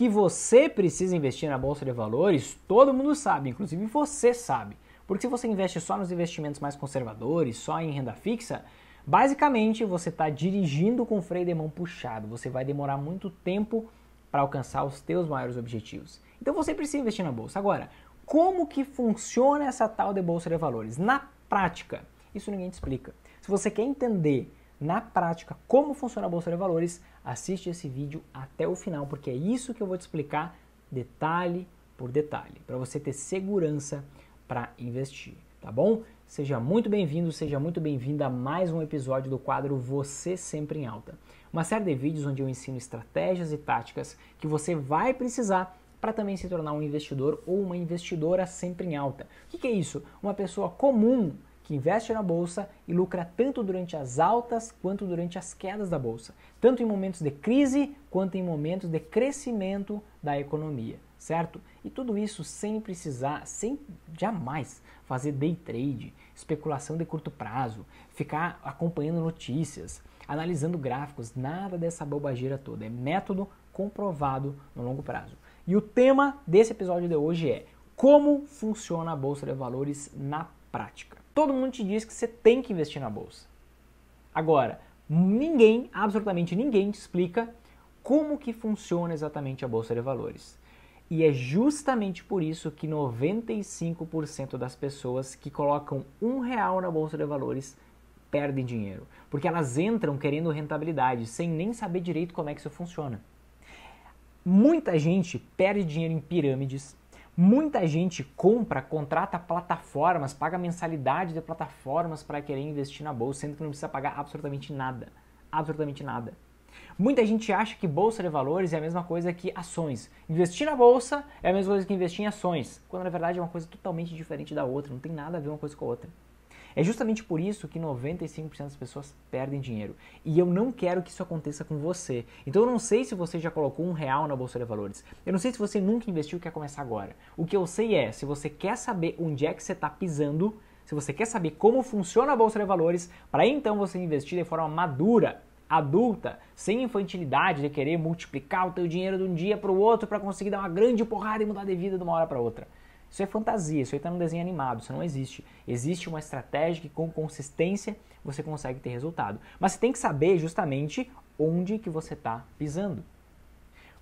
que você precisa investir na bolsa de valores, todo mundo sabe, inclusive você sabe. Porque se você investe só nos investimentos mais conservadores, só em renda fixa, basicamente você está dirigindo com o freio de mão puxado. Você vai demorar muito tempo para alcançar os teus maiores objetivos. Então você precisa investir na bolsa. Agora, como que funciona essa tal de bolsa de valores na prática? Isso ninguém te explica. Se você quer entender na prática como funciona a Bolsa de Valores, assiste esse vídeo até o final, porque é isso que eu vou te explicar detalhe por detalhe, para você ter segurança para investir, tá bom? Seja muito bem-vindo, seja muito bem-vinda a mais um episódio do quadro Você Sempre em Alta. Uma série de vídeos onde eu ensino estratégias e táticas que você vai precisar para também se tornar um investidor ou uma investidora sempre em alta. O que, que é isso? Uma pessoa comum que investe na bolsa e lucra tanto durante as altas quanto durante as quedas da bolsa, tanto em momentos de crise quanto em momentos de crescimento da economia, certo? E tudo isso sem precisar, sem jamais fazer day trade, especulação de curto prazo, ficar acompanhando notícias, analisando gráficos, nada dessa bobageira toda, é método comprovado no longo prazo. E o tema desse episódio de hoje é como funciona a bolsa de valores na prática. Todo mundo te diz que você tem que investir na bolsa. Agora, ninguém, absolutamente ninguém te explica como que funciona exatamente a bolsa de valores. E é justamente por isso que 95% das pessoas que colocam um real na bolsa de valores perdem dinheiro, porque elas entram querendo rentabilidade sem nem saber direito como é que isso funciona. Muita gente perde dinheiro em pirâmides, Muita gente compra, contrata plataformas, paga mensalidade de plataformas para querer investir na bolsa, sendo que não precisa pagar absolutamente nada. Absolutamente nada. Muita gente acha que bolsa de valores é a mesma coisa que ações. Investir na bolsa é a mesma coisa que investir em ações, quando na verdade é uma coisa totalmente diferente da outra, não tem nada a ver uma coisa com a outra. É justamente por isso que 95% das pessoas perdem dinheiro. E eu não quero que isso aconteça com você. Então eu não sei se você já colocou um real na Bolsa de Valores. Eu não sei se você nunca investiu e quer começar agora. O que eu sei é, se você quer saber onde é que você está pisando, se você quer saber como funciona a Bolsa de Valores, para então você investir de forma madura, adulta, sem infantilidade de querer multiplicar o teu dinheiro de um dia para o outro para conseguir dar uma grande porrada e mudar de vida de uma hora para outra. Isso é fantasia, isso aí está num desenho animado, isso não existe. Existe uma estratégia que com consistência você consegue ter resultado. Mas você tem que saber justamente onde que você está pisando.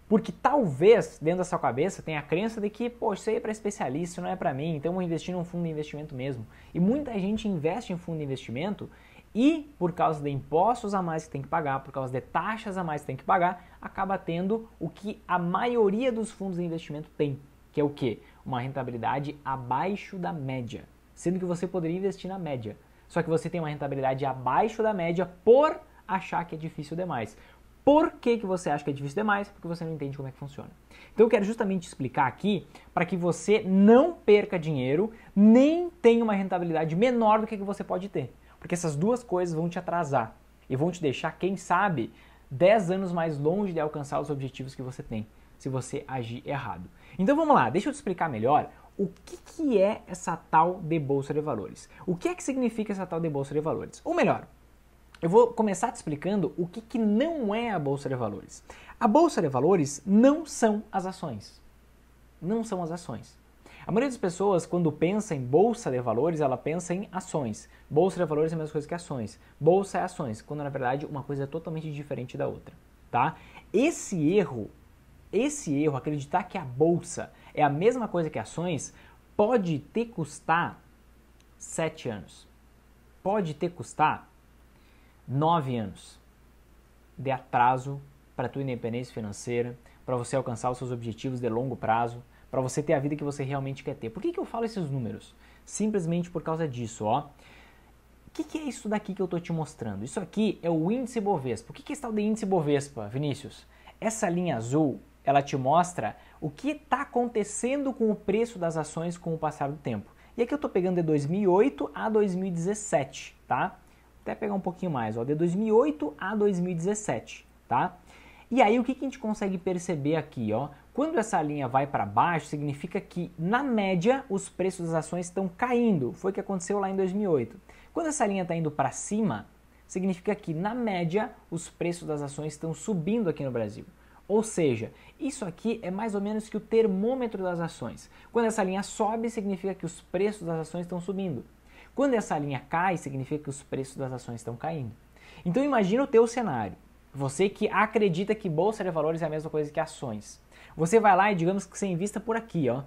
Porque talvez dentro da sua cabeça tenha a crença de que, poxa, isso aí é para especialista, isso não é para mim, então vou investir num fundo de investimento mesmo. E muita gente investe em fundo de investimento e, por causa de impostos a mais que tem que pagar, por causa de taxas a mais que tem que pagar, acaba tendo o que a maioria dos fundos de investimento tem, que é o quê? uma rentabilidade abaixo da média, sendo que você poderia investir na média. Só que você tem uma rentabilidade abaixo da média por achar que é difícil demais. Por que, que você acha que é difícil demais? Porque você não entende como é que funciona. Então eu quero justamente explicar aqui para que você não perca dinheiro, nem tenha uma rentabilidade menor do que, que você pode ter. Porque essas duas coisas vão te atrasar e vão te deixar, quem sabe, 10 anos mais longe de alcançar os objetivos que você tem, se você agir errado. Então vamos lá, deixa eu te explicar melhor o que, que é essa tal de bolsa de valores. O que é que significa essa tal de bolsa de valores? Ou melhor, eu vou começar te explicando o que, que não é a bolsa de valores. A bolsa de valores não são as ações. Não são as ações. A maioria das pessoas, quando pensa em bolsa de valores, ela pensa em ações. Bolsa de valores é a mesma coisa que ações. Bolsa é ações, quando na verdade uma coisa é totalmente diferente da outra, tá? Esse erro esse erro, acreditar que a bolsa é a mesma coisa que ações, pode te custar 7 anos. Pode te custar 9 anos de atraso para a tua independência financeira, para você alcançar os seus objetivos de longo prazo, para você ter a vida que você realmente quer ter. Por que, que eu falo esses números? Simplesmente por causa disso, ó. O que, que, é isso daqui que eu estou te mostrando? Isso aqui é o índice Bovespa. O que, que é esse tal de índice Bovespa, Vinícius? Essa linha azul ela te mostra o que está acontecendo com o preço das ações com o passar do tempo. E aqui eu estou pegando de 2008 a 2017, tá? Vou até pegar um pouquinho mais, ó, de 2008 a 2017, tá? E aí o que, que a gente consegue perceber aqui, ó? Quando essa linha vai para baixo, significa que na média os preços das ações estão caindo. Foi o que aconteceu lá em 2008. Quando essa linha está indo para cima, significa que na média os preços das ações estão subindo aqui no Brasil. Ou seja, isso aqui é mais ou menos que o termômetro das ações. Quando essa linha sobe, significa que os preços das ações estão subindo. Quando essa linha cai, significa que os preços das ações estão caindo. Então imagina o teu cenário. Você que acredita que bolsa de valores é a mesma coisa que ações. Você vai lá e digamos que você invista por aqui, ó.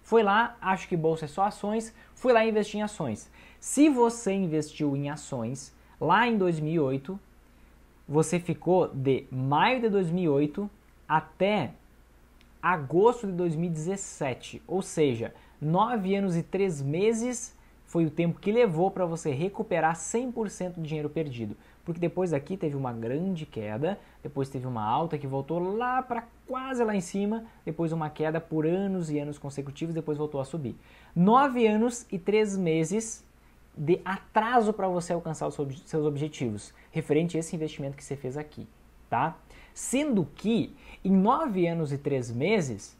Foi lá, acho que bolsa é só ações, fui lá investir em ações. Se você investiu em ações lá em 2008, você ficou de maio de 2008 até agosto de 2017, ou seja, 9 anos e 3 meses foi o tempo que levou para você recuperar 100% do dinheiro perdido. Porque depois daqui teve uma grande queda, depois teve uma alta que voltou lá para quase lá em cima, depois uma queda por anos e anos consecutivos, depois voltou a subir. 9 anos e 3 meses de atraso para você alcançar os seus objetivos, referente a esse investimento que você fez aqui, tá? Sendo que em nove anos e três meses,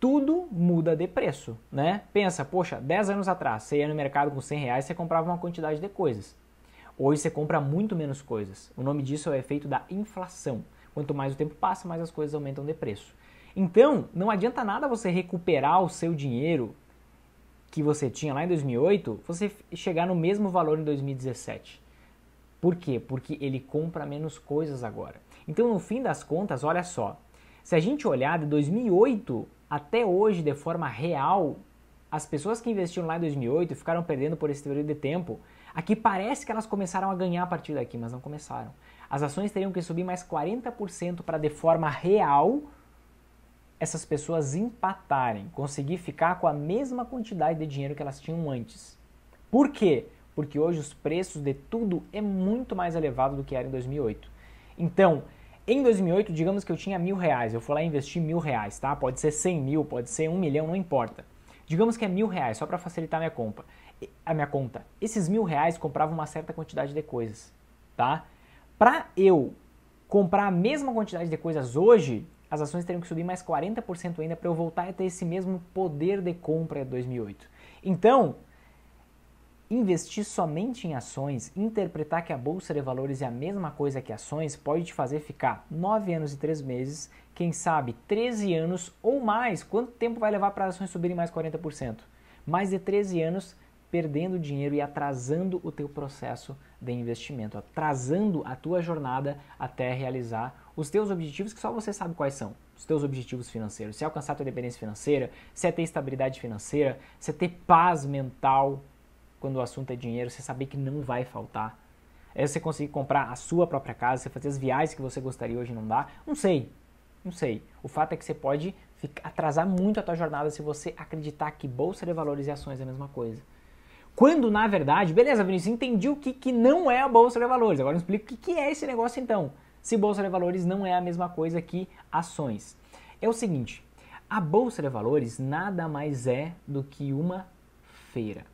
tudo muda de preço, né? Pensa, poxa, dez anos atrás, você ia no mercado com 100 reais, você comprava uma quantidade de coisas. Hoje você compra muito menos coisas. O nome disso é o efeito da inflação. Quanto mais o tempo passa, mais as coisas aumentam de preço. Então, não adianta nada você recuperar o seu dinheiro que você tinha lá em 2008, você chegar no mesmo valor em 2017. Por quê? Porque ele compra menos coisas agora. Então, no fim das contas, olha só, se a gente olhar de 2008 até hoje de forma real, as pessoas que investiram lá em 2008 ficaram perdendo por esse período de tempo. Aqui parece que elas começaram a ganhar a partir daqui, mas não começaram. As ações teriam que subir mais 40% para de forma real essas pessoas empatarem, conseguir ficar com a mesma quantidade de dinheiro que elas tinham antes. Por quê? Porque hoje os preços de tudo é muito mais elevado do que era em 2008. Então, em 2008, digamos que eu tinha mil reais, eu fui lá investir mil reais, tá? Pode ser 100 mil, pode ser um milhão, não importa. Digamos que é mil reais, só para facilitar a minha compra. A minha conta. Esses mil reais compravam uma certa quantidade de coisas, tá? Para eu comprar a mesma quantidade de coisas hoje, as ações teriam que subir mais 40% ainda para eu voltar a ter esse mesmo poder de compra de 2008. Então, Investir somente em ações, interpretar que a bolsa de valores é a mesma coisa que ações, pode te fazer ficar 9 anos e 3 meses, quem sabe 13 anos ou mais. Quanto tempo vai levar para as ações subirem mais 40%? Mais de 13 anos perdendo dinheiro e atrasando o teu processo de investimento, atrasando a tua jornada até realizar os teus objetivos que só você sabe quais são. Os teus objetivos financeiros, se é alcançar a tua independência financeira, se é ter estabilidade financeira, se é ter paz mental, quando o assunto é dinheiro, você saber que não vai faltar. É você conseguir comprar a sua própria casa, você fazer as viagens que você gostaria hoje não dá. Não sei, não sei. O fato é que você pode atrasar muito a tua jornada se você acreditar que bolsa de valores e ações é a mesma coisa. Quando na verdade, beleza, Vinícius, entendi o que, que não é a bolsa de valores. Agora eu explico o que, que é esse negócio então. Se bolsa de valores não é a mesma coisa que ações. É o seguinte, a bolsa de valores nada mais é do que uma feira.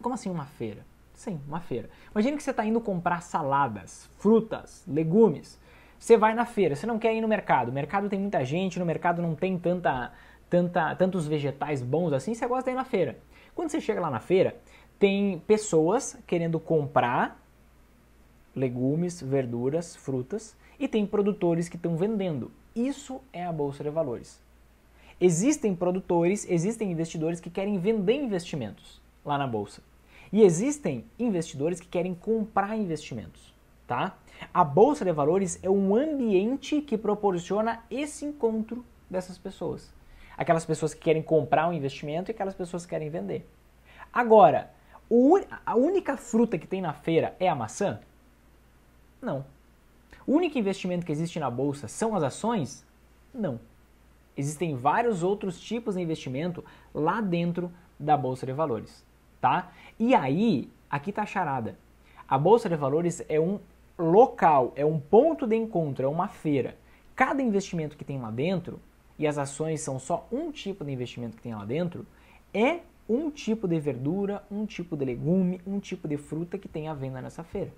Como assim uma feira? Sim, uma feira. Imagine que você está indo comprar saladas, frutas, legumes. Você vai na feira, você não quer ir no mercado. O mercado tem muita gente, no mercado não tem tanta, tanta, tantos vegetais bons assim, você gosta de ir na feira. Quando você chega lá na feira, tem pessoas querendo comprar legumes, verduras, frutas e tem produtores que estão vendendo. Isso é a bolsa de valores. Existem produtores, existem investidores que querem vender investimentos lá na bolsa. E existem investidores que querem comprar investimentos, tá? A bolsa de valores é um ambiente que proporciona esse encontro dessas pessoas. Aquelas pessoas que querem comprar um investimento e aquelas pessoas que querem vender. Agora, a única fruta que tem na feira é a maçã? Não. O único investimento que existe na bolsa são as ações? Não. Existem vários outros tipos de investimento lá dentro da bolsa de valores tá? E aí, aqui tá a charada. A bolsa de valores é um local, é um ponto de encontro, é uma feira. Cada investimento que tem lá dentro, e as ações são só um tipo de investimento que tem lá dentro, é um tipo de verdura, um tipo de legume, um tipo de fruta que tem à venda nessa feira.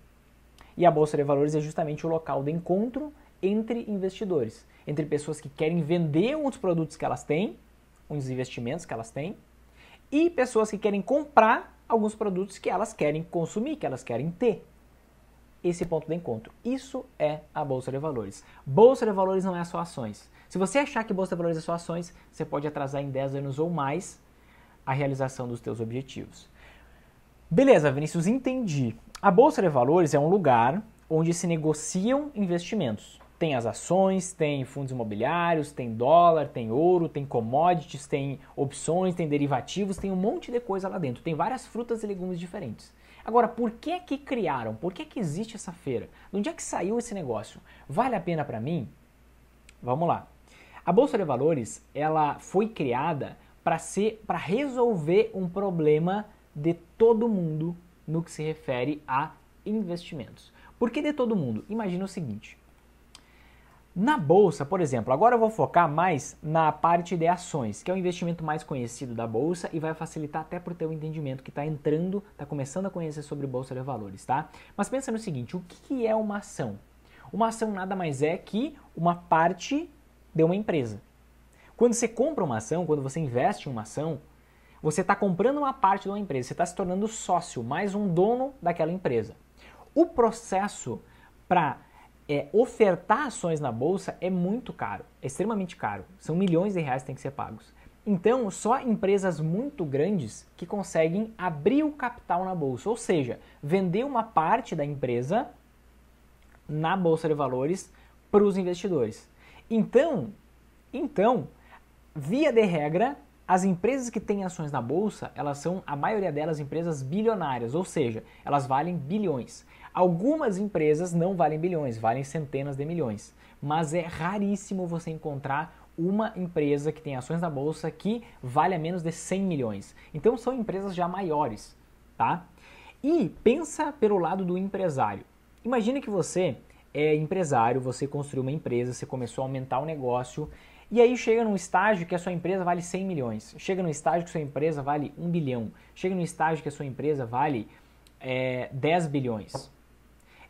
E a bolsa de valores é justamente o local de encontro entre investidores, entre pessoas que querem vender uns produtos que elas têm, uns investimentos que elas têm, e pessoas que querem comprar alguns produtos que elas querem consumir, que elas querem ter. Esse ponto de encontro. Isso é a Bolsa de Valores. Bolsa de Valores não é só ações. Se você achar que Bolsa de Valores é só ações, você pode atrasar em 10 anos ou mais a realização dos seus objetivos. Beleza, Vinícius, entendi. A Bolsa de Valores é um lugar onde se negociam investimentos tem as ações, tem fundos imobiliários, tem dólar, tem ouro, tem commodities, tem opções, tem derivativos, tem um monte de coisa lá dentro. Tem várias frutas e legumes diferentes. Agora, por que que criaram? Por que que existe essa feira? De onde é que saiu esse negócio? Vale a pena para mim? Vamos lá. A bolsa de valores, ela foi criada para ser para resolver um problema de todo mundo no que se refere a investimentos. Por que de todo mundo? Imagina o seguinte, na bolsa, por exemplo, agora eu vou focar mais na parte de ações, que é o investimento mais conhecido da bolsa e vai facilitar até para o teu entendimento que está entrando, está começando a conhecer sobre bolsa de valores, tá? Mas pensa no seguinte, o que é uma ação? Uma ação nada mais é que uma parte de uma empresa. Quando você compra uma ação, quando você investe em uma ação, você está comprando uma parte de uma empresa, você está se tornando sócio, mais um dono daquela empresa. O processo para é, ofertar ações na bolsa é muito caro, é extremamente caro. São milhões de reais que têm que ser pagos. Então, só empresas muito grandes que conseguem abrir o capital na bolsa, ou seja, vender uma parte da empresa na bolsa de valores para os investidores. Então, então, via de regra, as empresas que têm ações na bolsa, elas são a maioria delas empresas bilionárias, ou seja, elas valem bilhões. Algumas empresas não valem bilhões, valem centenas de milhões, mas é raríssimo você encontrar uma empresa que tem ações na bolsa que valha menos de 100 milhões. Então são empresas já maiores, tá? E pensa pelo lado do empresário. Imagina que você é empresário, você construiu uma empresa, você começou a aumentar o negócio e aí chega num estágio que a sua empresa vale 100 milhões, chega num estágio que a sua empresa vale 1 bilhão, chega num estágio que a sua empresa vale é, eh, 10 bilhões.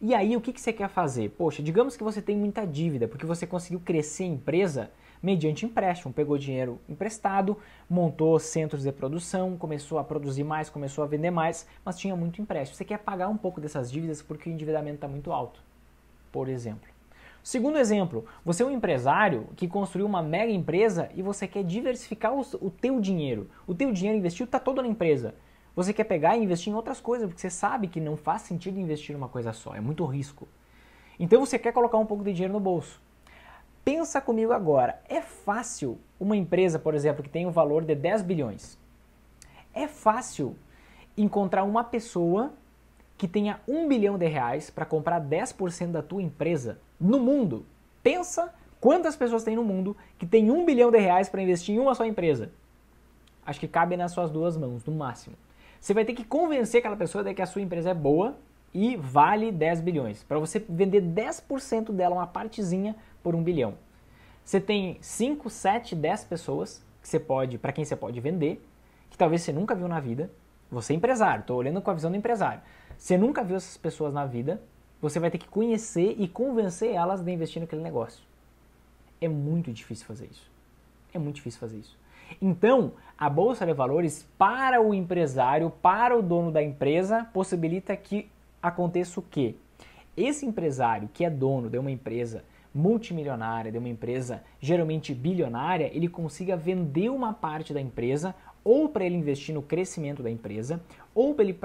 E aí, o que, que você quer fazer? Poxa, digamos que você tem muita dívida, porque você conseguiu crescer a empresa mediante empréstimo, pegou dinheiro emprestado, montou centros de produção, começou a produzir mais, começou a vender mais, mas tinha muito empréstimo. Você quer pagar um pouco dessas dívidas porque o endividamento está muito alto, por exemplo. Segundo exemplo, você é um empresário que construiu uma mega empresa e você quer diversificar o, o teu dinheiro. O teu dinheiro investido está todo na empresa você quer pegar e investir em outras coisas, porque você sabe que não faz sentido investir em uma coisa só, é muito risco. Então você quer colocar um pouco de dinheiro no bolso. Pensa comigo agora, é fácil uma empresa, por exemplo, que tem um valor de 10 bilhões, é fácil encontrar uma pessoa que tenha 1 bilhão de reais para comprar 10% da tua empresa no mundo. Pensa quantas pessoas tem no mundo que tem 1 bilhão de reais para investir em uma só empresa. Acho que cabe nas suas duas mãos, no máximo. Você vai ter que convencer aquela pessoa de que a sua empresa é boa e vale 10 bilhões. Para você vender 10% dela, uma partezinha, por 1 bilhão. Você tem 5, 7, 10 pessoas que você pode, para quem você pode vender, que talvez você nunca viu na vida. Você é empresário, estou olhando com a visão do empresário. Você nunca viu essas pessoas na vida, você vai ter que conhecer e convencer elas de investir naquele negócio. É muito difícil fazer isso. É muito difícil fazer isso. Então, a bolsa de valores para o empresário, para o dono da empresa, possibilita que aconteça o quê? Esse empresário que é dono de uma empresa multimilionária, de uma empresa geralmente bilionária, ele consiga vender uma parte da empresa ou para ele investir no crescimento da empresa, ou para ele,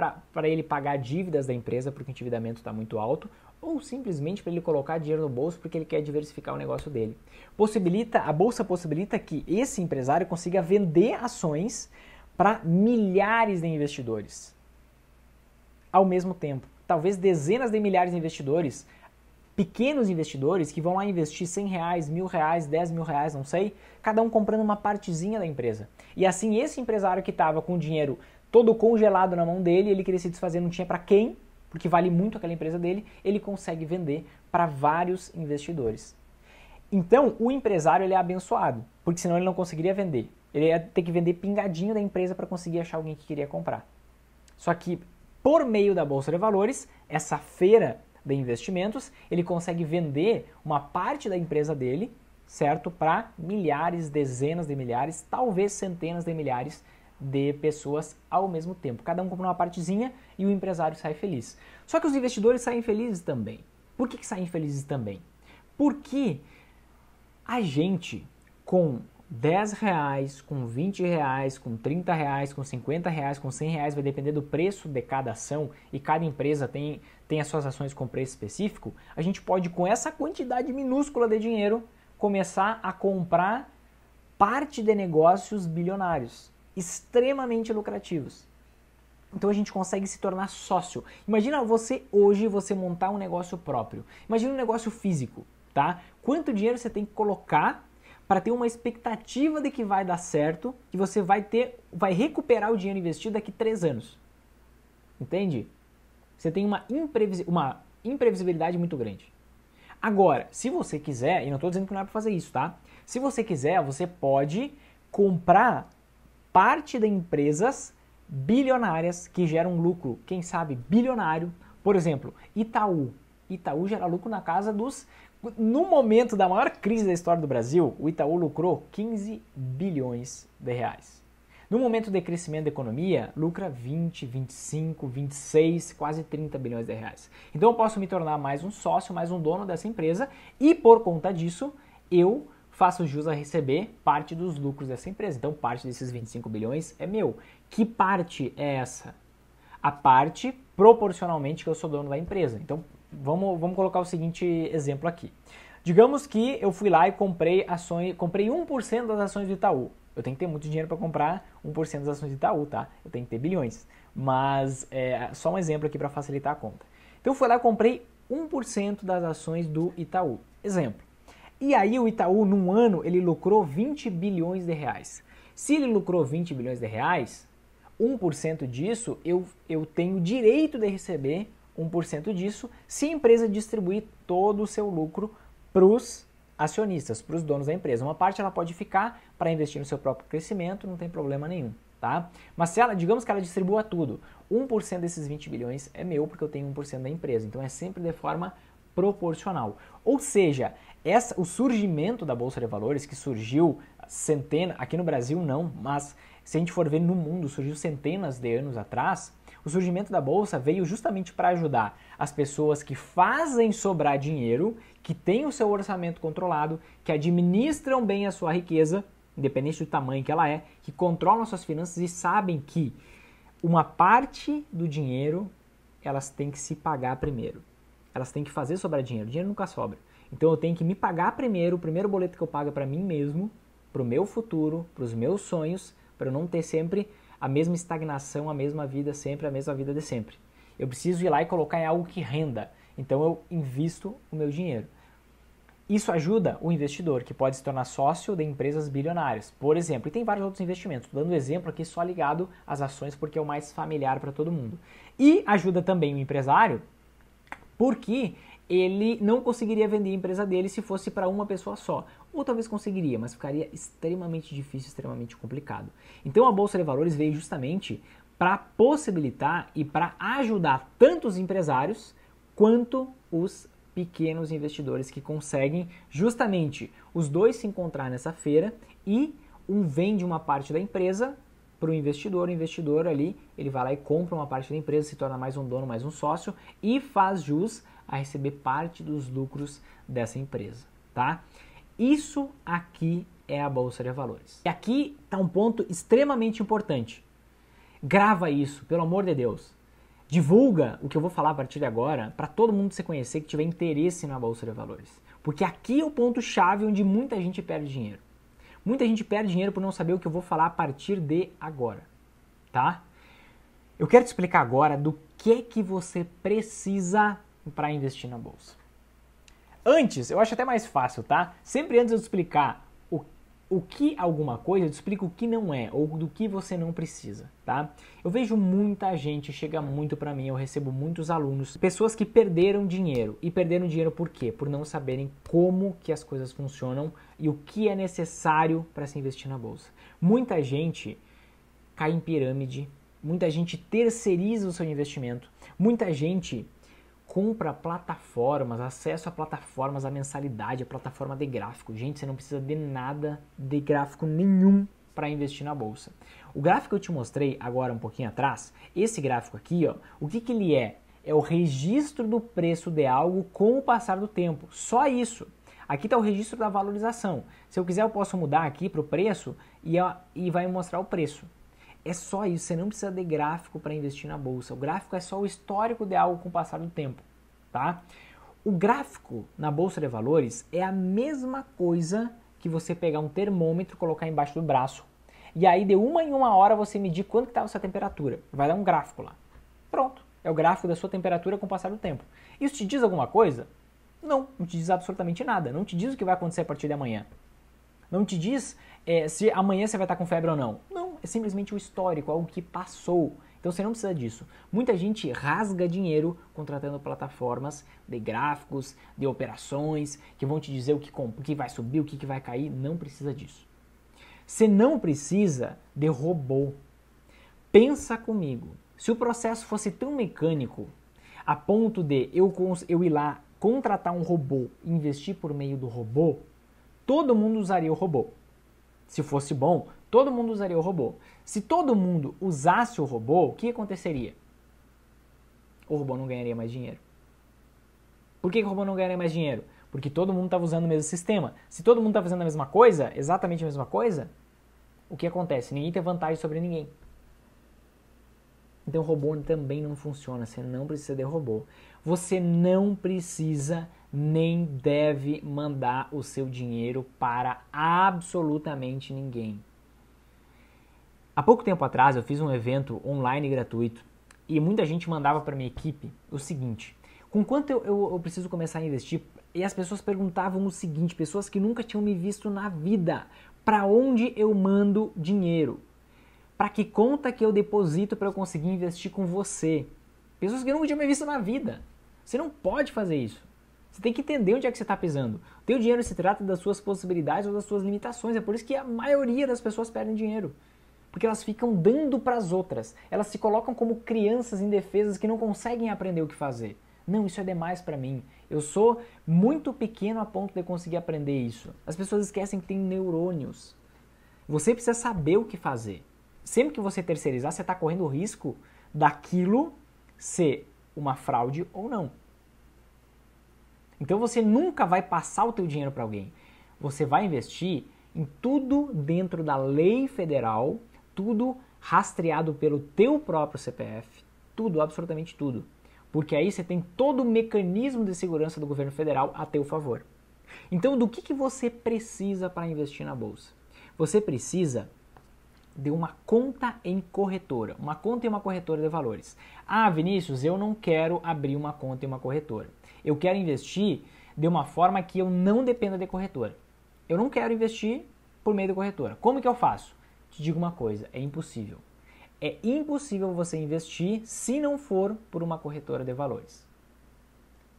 ele pagar dívidas da empresa, porque o endividamento está muito alto, ou simplesmente para ele colocar dinheiro no bolso porque ele quer diversificar o negócio dele. Possibilita, a bolsa possibilita que esse empresário consiga vender ações para milhares de investidores. Ao mesmo tempo, talvez dezenas de milhares de investidores, pequenos investidores que vão lá investir 100 reais, mil reais, 10 mil reais, não sei, cada um comprando uma partezinha da empresa. E assim esse empresário que estava com o dinheiro todo congelado na mão dele, ele queria se desfazer, não tinha para quem, porque vale muito aquela empresa dele, ele consegue vender para vários investidores. Então, o empresário ele é abençoado, porque senão ele não conseguiria vender. Ele ia ter que vender pingadinho da empresa para conseguir achar alguém que queria comprar. Só que, por meio da Bolsa de Valores, essa feira de investimentos, ele consegue vender uma parte da empresa dele, certo? Para milhares, dezenas de milhares, talvez centenas de milhares de pessoas ao mesmo tempo. Cada um compra uma partezinha e o empresário sai feliz. Só que os investidores saem felizes também. Por que, que saem felizes também? Porque a gente, com 10 reais, com 20 reais, com 30 reais, com 50 reais, com 100 reais, vai depender do preço de cada ação e cada empresa tem, tem as suas ações com preço específico, a gente pode, com essa quantidade minúscula de dinheiro, começar a comprar parte de negócios bilionários extremamente lucrativos. Então a gente consegue se tornar sócio. Imagina você hoje você montar um negócio próprio. Imagina um negócio físico, tá? Quanto dinheiro você tem que colocar para ter uma expectativa de que vai dar certo, que você vai ter, vai recuperar o dinheiro investido daqui três anos. Entende? Você tem uma, imprevis, uma imprevisibilidade muito grande. Agora, se você quiser, e não estou dizendo que não é para fazer isso, tá? Se você quiser, você pode comprar parte de empresas bilionárias que geram lucro, quem sabe bilionário. Por exemplo, Itaú. Itaú gera lucro na casa dos. No momento da maior crise da história do Brasil, o Itaú lucrou 15 bilhões de reais. No momento de crescimento da economia, lucra 20, 25, 26, quase 30 bilhões de reais. Então eu posso me tornar mais um sócio, mais um dono dessa empresa e por conta disso, eu faço jus a receber parte dos lucros dessa empresa. Então, parte desses 25 bilhões é meu. Que parte é essa? A parte proporcionalmente que eu sou dono da empresa. Então, vamos, vamos colocar o seguinte exemplo aqui. Digamos que eu fui lá e comprei ações, comprei 1% das ações do Itaú. Eu tenho que ter muito dinheiro para comprar 1% das ações do Itaú, tá? Eu tenho que ter bilhões. Mas é só um exemplo aqui para facilitar a conta. Então eu fui lá e comprei 1% das ações do Itaú. Exemplo. E aí o Itaú, num ano, ele lucrou 20 bilhões de reais. Se ele lucrou 20 bilhões de reais, 1% disso eu, eu tenho direito de receber 1% disso se a empresa distribuir todo o seu lucro para os acionistas, para os donos da empresa. Uma parte ela pode ficar para investir no seu próprio crescimento, não tem problema nenhum. Tá? Mas se ela, digamos que ela distribua tudo, 1% desses 20 bilhões é meu porque eu tenho 1% da empresa. Então é sempre de forma proporcional. Ou seja, essa, o surgimento da Bolsa de Valores, que surgiu centenas, aqui no Brasil não, mas se a gente for ver no mundo, surgiu centenas de anos atrás, o surgimento da Bolsa veio justamente para ajudar as pessoas que fazem sobrar dinheiro, que têm o seu orçamento controlado, que administram bem a sua riqueza, independente do tamanho que ela é, que controlam suas finanças e sabem que uma parte do dinheiro elas têm que se pagar primeiro. Elas têm que fazer sobrar dinheiro. O dinheiro nunca sobra. Então eu tenho que me pagar primeiro, o primeiro boleto que eu pago é para mim mesmo, para o meu futuro, para os meus sonhos, para eu não ter sempre a mesma estagnação, a mesma vida sempre, a mesma vida de sempre. Eu preciso ir lá e colocar em algo que renda. Então eu invisto o meu dinheiro. Isso ajuda o investidor, que pode se tornar sócio de empresas bilionárias, por exemplo. E tem vários outros investimentos. Estou dando exemplo aqui só ligado às ações, porque é o mais familiar para todo mundo. E ajuda também o empresário, porque ele não conseguiria vender a empresa dele se fosse para uma pessoa só. Ou talvez conseguiria, mas ficaria extremamente difícil, extremamente complicado. Então a Bolsa de Valores veio justamente para possibilitar e para ajudar tanto os empresários quanto os pequenos investidores que conseguem justamente os dois se encontrar nessa feira e um vende uma parte da empresa para o investidor, o investidor ali ele vai lá e compra uma parte da empresa, se torna mais um dono, mais um sócio e faz jus a receber parte dos lucros dessa empresa, tá? Isso aqui é a bolsa de valores. E aqui está um ponto extremamente importante. Grava isso, pelo amor de Deus. Divulga o que eu vou falar a partir de agora para todo mundo se conhecer que tiver interesse na bolsa de valores, porque aqui é o ponto chave onde muita gente perde dinheiro. Muita gente perde dinheiro por não saber o que eu vou falar a partir de agora, tá? Eu quero te explicar agora do que que você precisa para investir na bolsa. Antes, eu acho até mais fácil, tá? Sempre antes de eu explicar o, o que alguma coisa, eu te explico o que não é ou do que você não precisa, tá? Eu vejo muita gente, chega muito para mim, eu recebo muitos alunos, pessoas que perderam dinheiro. E perderam dinheiro por quê? Por não saberem como que as coisas funcionam e o que é necessário para se investir na bolsa. Muita gente cai em pirâmide, muita gente terceiriza o seu investimento, muita gente compra plataformas, acesso a plataformas, a mensalidade, a plataforma de gráfico. Gente, você não precisa de nada de gráfico nenhum para investir na bolsa. O gráfico que eu te mostrei agora um pouquinho atrás, esse gráfico aqui, ó, o que, que ele é? É o registro do preço de algo com o passar do tempo. Só isso. Aqui está o registro da valorização. Se eu quiser, eu posso mudar aqui para o preço e, ó, e vai mostrar o preço. É só isso, você não precisa de gráfico para investir na bolsa. O gráfico é só o histórico de algo com o passar do tempo, tá? O gráfico na bolsa de valores é a mesma coisa que você pegar um termômetro, colocar embaixo do braço e aí de uma em uma hora você medir quanto estava sua temperatura. Vai dar um gráfico lá. Pronto. É o gráfico da sua temperatura com o passar do tempo. Isso te diz alguma coisa? Não, não te diz absolutamente nada. Não te diz o que vai acontecer a partir de amanhã. Não te diz é, se amanhã você vai estar com febre ou não. Não é simplesmente o histórico, algo que passou. Então você não precisa disso. Muita gente rasga dinheiro contratando plataformas de gráficos, de operações, que vão te dizer o que, que vai subir, o que, que vai cair. Não precisa disso. Você não precisa de robô. Pensa comigo. Se o processo fosse tão mecânico, a ponto de eu, eu ir lá contratar um robô investir por meio do robô, todo mundo usaria o robô. Se fosse bom, Todo mundo usaria o robô. Se todo mundo usasse o robô, o que aconteceria? O robô não ganharia mais dinheiro. Por que, o robô não ganharia mais dinheiro? Porque todo mundo estava usando o mesmo sistema. Se todo mundo está fazendo a mesma coisa, exatamente a mesma coisa, o que acontece? Ninguém tem vantagem sobre ninguém. Então, robô também não funciona. Você não precisa de robô. Você não precisa nem deve mandar o seu dinheiro para absolutamente ninguém. Há pouco tempo atrás eu fiz um evento online gratuito e muita gente mandava para minha equipe o seguinte: com quanto eu, eu, eu, preciso começar a investir? E as pessoas perguntavam o seguinte: pessoas que nunca tinham me visto na vida, para onde eu mando dinheiro? Para que conta que eu deposito para eu conseguir investir com você? Pessoas que nunca tinham me visto na vida. Você não pode fazer isso. Você tem que entender onde é que você está pisando. O teu dinheiro se trata das suas possibilidades ou das suas limitações. É por isso que a maioria das pessoas perdem dinheiro porque elas ficam dando para as outras. Elas se colocam como crianças indefesas que não conseguem aprender o que fazer. Não, isso é demais para mim. Eu sou muito pequeno a ponto de conseguir aprender isso. As pessoas esquecem que tem neurônios. Você precisa saber o que fazer. Sempre que você terceirizar, você está correndo o risco daquilo ser uma fraude ou não. Então você nunca vai passar o teu dinheiro para alguém. Você vai investir em tudo dentro da lei federal tudo rastreado pelo teu próprio CPF, tudo, absolutamente tudo. Porque aí você tem todo o mecanismo de segurança do governo federal a teu favor. Então, do que, que você precisa para investir na bolsa? Você precisa de uma conta em corretora, uma conta em uma corretora de valores. Ah, Vinícius, eu não quero abrir uma conta em uma corretora. Eu quero investir de uma forma que eu não dependa de corretora. Eu não quero investir por meio da corretora. Como que eu faço? te digo uma coisa: é impossível. É impossível você investir se não for por uma corretora de valores.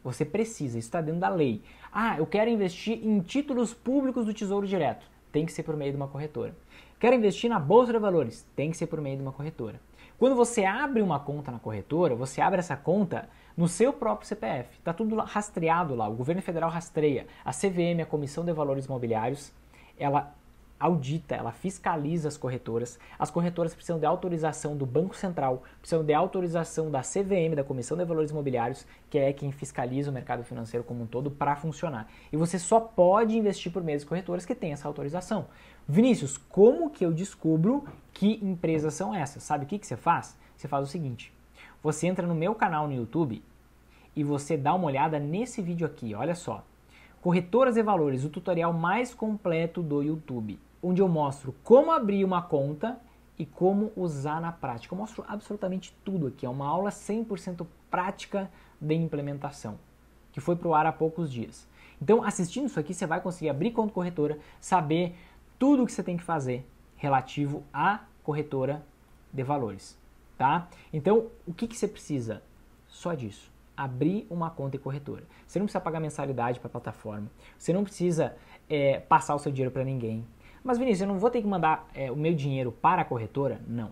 Você precisa, está dentro da lei. Ah, eu quero investir em títulos públicos do Tesouro Direto. Tem que ser por meio de uma corretora. Quero investir na bolsa de valores. Tem que ser por meio de uma corretora. Quando você abre uma conta na corretora, você abre essa conta no seu próprio CPF. Está tudo rastreado lá. O governo federal rastreia. A CVM, a Comissão de Valores Imobiliários, ela audita, ela fiscaliza as corretoras. As corretoras precisam de autorização do Banco Central, precisam de autorização da CVM, da Comissão de Valores Imobiliários, que é quem fiscaliza o mercado financeiro como um todo para funcionar. E você só pode investir por meio das corretoras que tem essa autorização. Vinícius, como que eu descubro que empresas são essas? Sabe o que, que você faz? Você faz o seguinte: você entra no meu canal no YouTube e você dá uma olhada nesse vídeo aqui, olha só. Corretoras e Valores, o tutorial mais completo do YouTube, onde eu mostro como abrir uma conta e como usar na prática. Eu mostro absolutamente tudo aqui, é uma aula 100% prática de implementação, que foi para o ar há poucos dias. Então, assistindo isso aqui, você vai conseguir abrir conta corretora, saber tudo o que você tem que fazer relativo à corretora de valores, tá? Então, o que, que você precisa? Só disso abrir uma conta em corretora. Você não precisa pagar mensalidade para a plataforma. Você não precisa é, passar o seu dinheiro para ninguém. Mas Vinícius, eu não vou ter que mandar é, o meu dinheiro para a corretora? Não.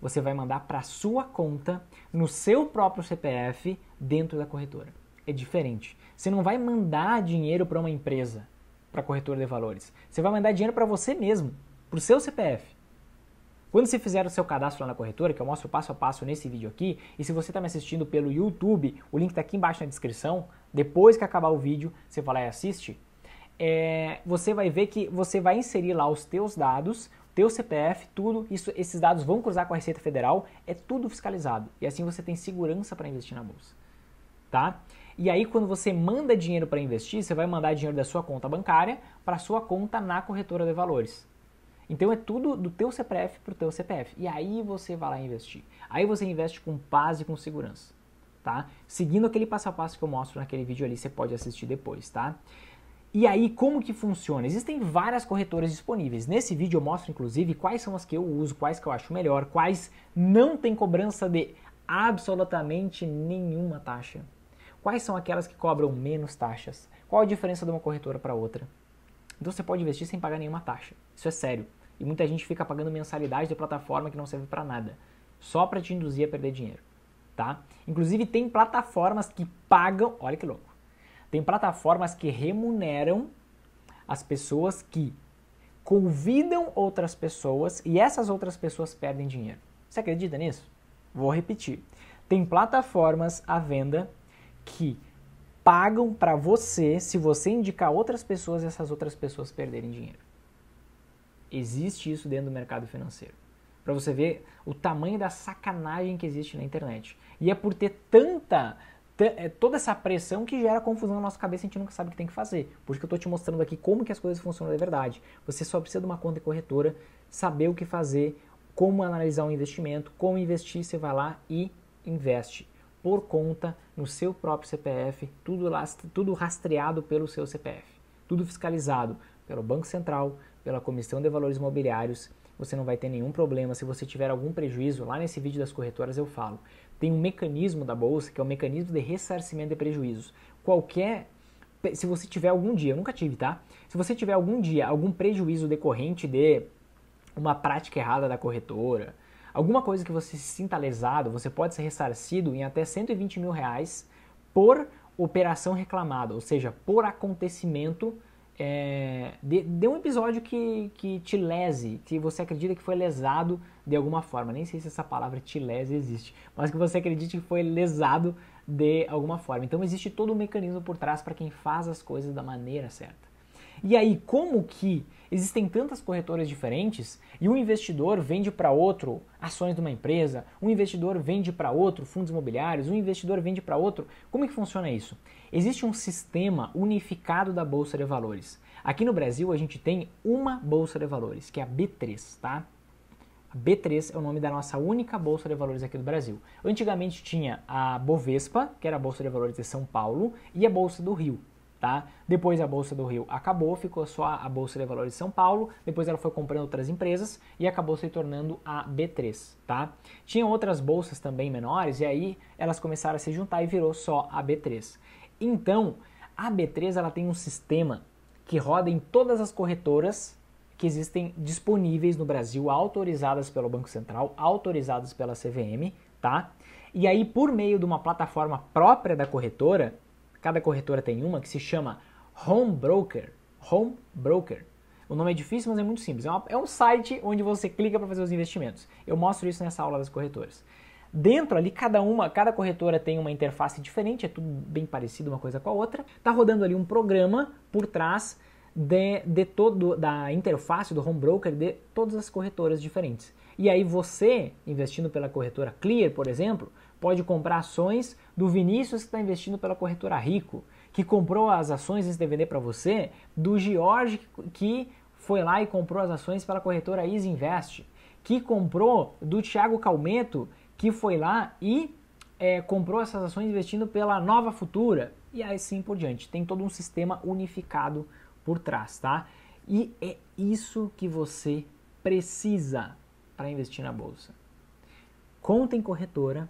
Você vai mandar para a sua conta, no seu próprio CPF, dentro da corretora. É diferente. Você não vai mandar dinheiro para uma empresa, para a corretora de valores. Você vai mandar dinheiro para você mesmo, para o seu CPF. Quando você fizer o seu cadastro lá na corretora, que eu mostro passo a passo nesse vídeo aqui, e se você está me assistindo pelo YouTube, o link está aqui embaixo na descrição, depois que acabar o vídeo, você vai lá e assiste, é, você vai ver que você vai inserir lá os teus dados, teu CPF, tudo, isso, esses dados vão cruzar com a Receita Federal, é tudo fiscalizado. E assim você tem segurança para investir na bolsa. Tá? E aí quando você manda dinheiro para investir, você vai mandar dinheiro da sua conta bancária para sua conta na corretora de valores. Então é tudo do teu CPF pro teu CPF. E aí você vai lá investir. Aí você investe com paz e com segurança, tá? Seguindo aquele passo a passo que eu mostro naquele vídeo ali, você pode assistir depois, tá? E aí, como que funciona? Existem várias corretoras disponíveis. Nesse vídeo eu mostro, inclusive, quais são as que eu uso, quais que eu acho melhor, quais não tem cobrança de absolutamente nenhuma taxa. Quais são aquelas que cobram menos taxas? Qual a diferença de uma corretora para outra? Então você pode investir sem pagar nenhuma taxa. Isso é sério. E muita gente fica pagando mensalidade de plataforma que não serve para nada, só para te induzir a perder dinheiro, tá? Inclusive tem plataformas que pagam, olha que louco. Tem plataformas que remuneram as pessoas que convidam outras pessoas e essas outras pessoas perdem dinheiro. Você acredita nisso? Vou repetir. Tem plataformas à venda que pagam para você se você indicar outras pessoas e essas outras pessoas perderem dinheiro. Existe isso dentro do mercado financeiro. Para você ver o tamanho da sacanagem que existe na internet. E é por ter tanta é, toda essa pressão que gera confusão na nossa cabeça, a gente nunca sabe o que tem que fazer. Por isso que eu estou te mostrando aqui como que as coisas funcionam de verdade. Você só precisa de uma conta corretora, saber o que fazer, como analisar um investimento, como investir, você vai lá e investe por conta no seu próprio CPF, tudo, tudo rastreado pelo seu CPF, tudo fiscalizado pelo Banco Central, pela Comissão de Valores Mobiliários. Você não vai ter nenhum problema. Se você tiver algum prejuízo, lá nesse vídeo das corretoras eu falo. Tem um mecanismo da bolsa que é o mecanismo de ressarcimento de prejuízos. Qualquer se você tiver algum dia, eu nunca tive, tá? Se você tiver algum dia algum prejuízo decorrente de uma prática errada da corretora, alguma coisa que você se sinta lesado, você pode ser ressarcido em até 120 mil reais por operação reclamada, ou seja, por acontecimento é, um episódio que, que te lese, que você acredita que foi lesado de alguma forma. Nem sei se essa palavra te lese existe, mas que você acredite que foi lesado de alguma forma. Então existe todo um mecanismo por trás para quem faz as coisas da maneira certa. E aí, como que existem tantas corretoras diferentes e um investidor vende para outro ações de uma empresa, um investidor vende para outro fundos imobiliários, um investidor vende para outro. Como é que funciona isso? Existe um sistema unificado da bolsa de valores. Aqui no Brasil a gente tem uma bolsa de valores, que é a B3, tá? A B3 é o nome da nossa única bolsa de valores aqui do Brasil. Antigamente tinha a Bovespa, que era a bolsa de valores de São Paulo, e a bolsa do Rio, tá? Depois a Bolsa do Rio acabou, ficou só a Bolsa de Valores de São Paulo, depois ela foi comprando outras empresas e acabou se tornando a B3, tá? Tinha outras bolsas também menores e aí elas começaram a se juntar e virou só a B3. Então, a B3 ela tem um sistema que roda em todas as corretoras que existem disponíveis no Brasil, autorizadas pelo Banco Central, autorizadas pela CVM, tá? E aí, por meio de uma plataforma própria da corretora, Cada corretora tem uma que se chama Home Broker. Home Broker. O nome é difícil, mas é muito simples. É, uma, é um site onde você clica para fazer os investimentos. Eu mostro isso nessa aula das corretoras. Dentro ali, cada uma, cada corretora tem uma interface diferente, é tudo bem parecido uma coisa com a outra. Tá rodando ali um programa por trás de, de todo da interface do home broker de todas as corretoras diferentes. E aí você, investindo pela corretora Clear, por exemplo, pode comprar ações do Vinícius que está investindo pela corretora Rico, que comprou as ações antes de vender para você, do George que foi lá e comprou as ações pela corretora Easy Invest, que comprou do Thiago Calmento, que foi lá e é, comprou essas ações investindo pela Nova Futura e assim por diante. Tem todo um sistema unificado por trás, tá? E é isso que você precisa para investir na bolsa. Conta em corretora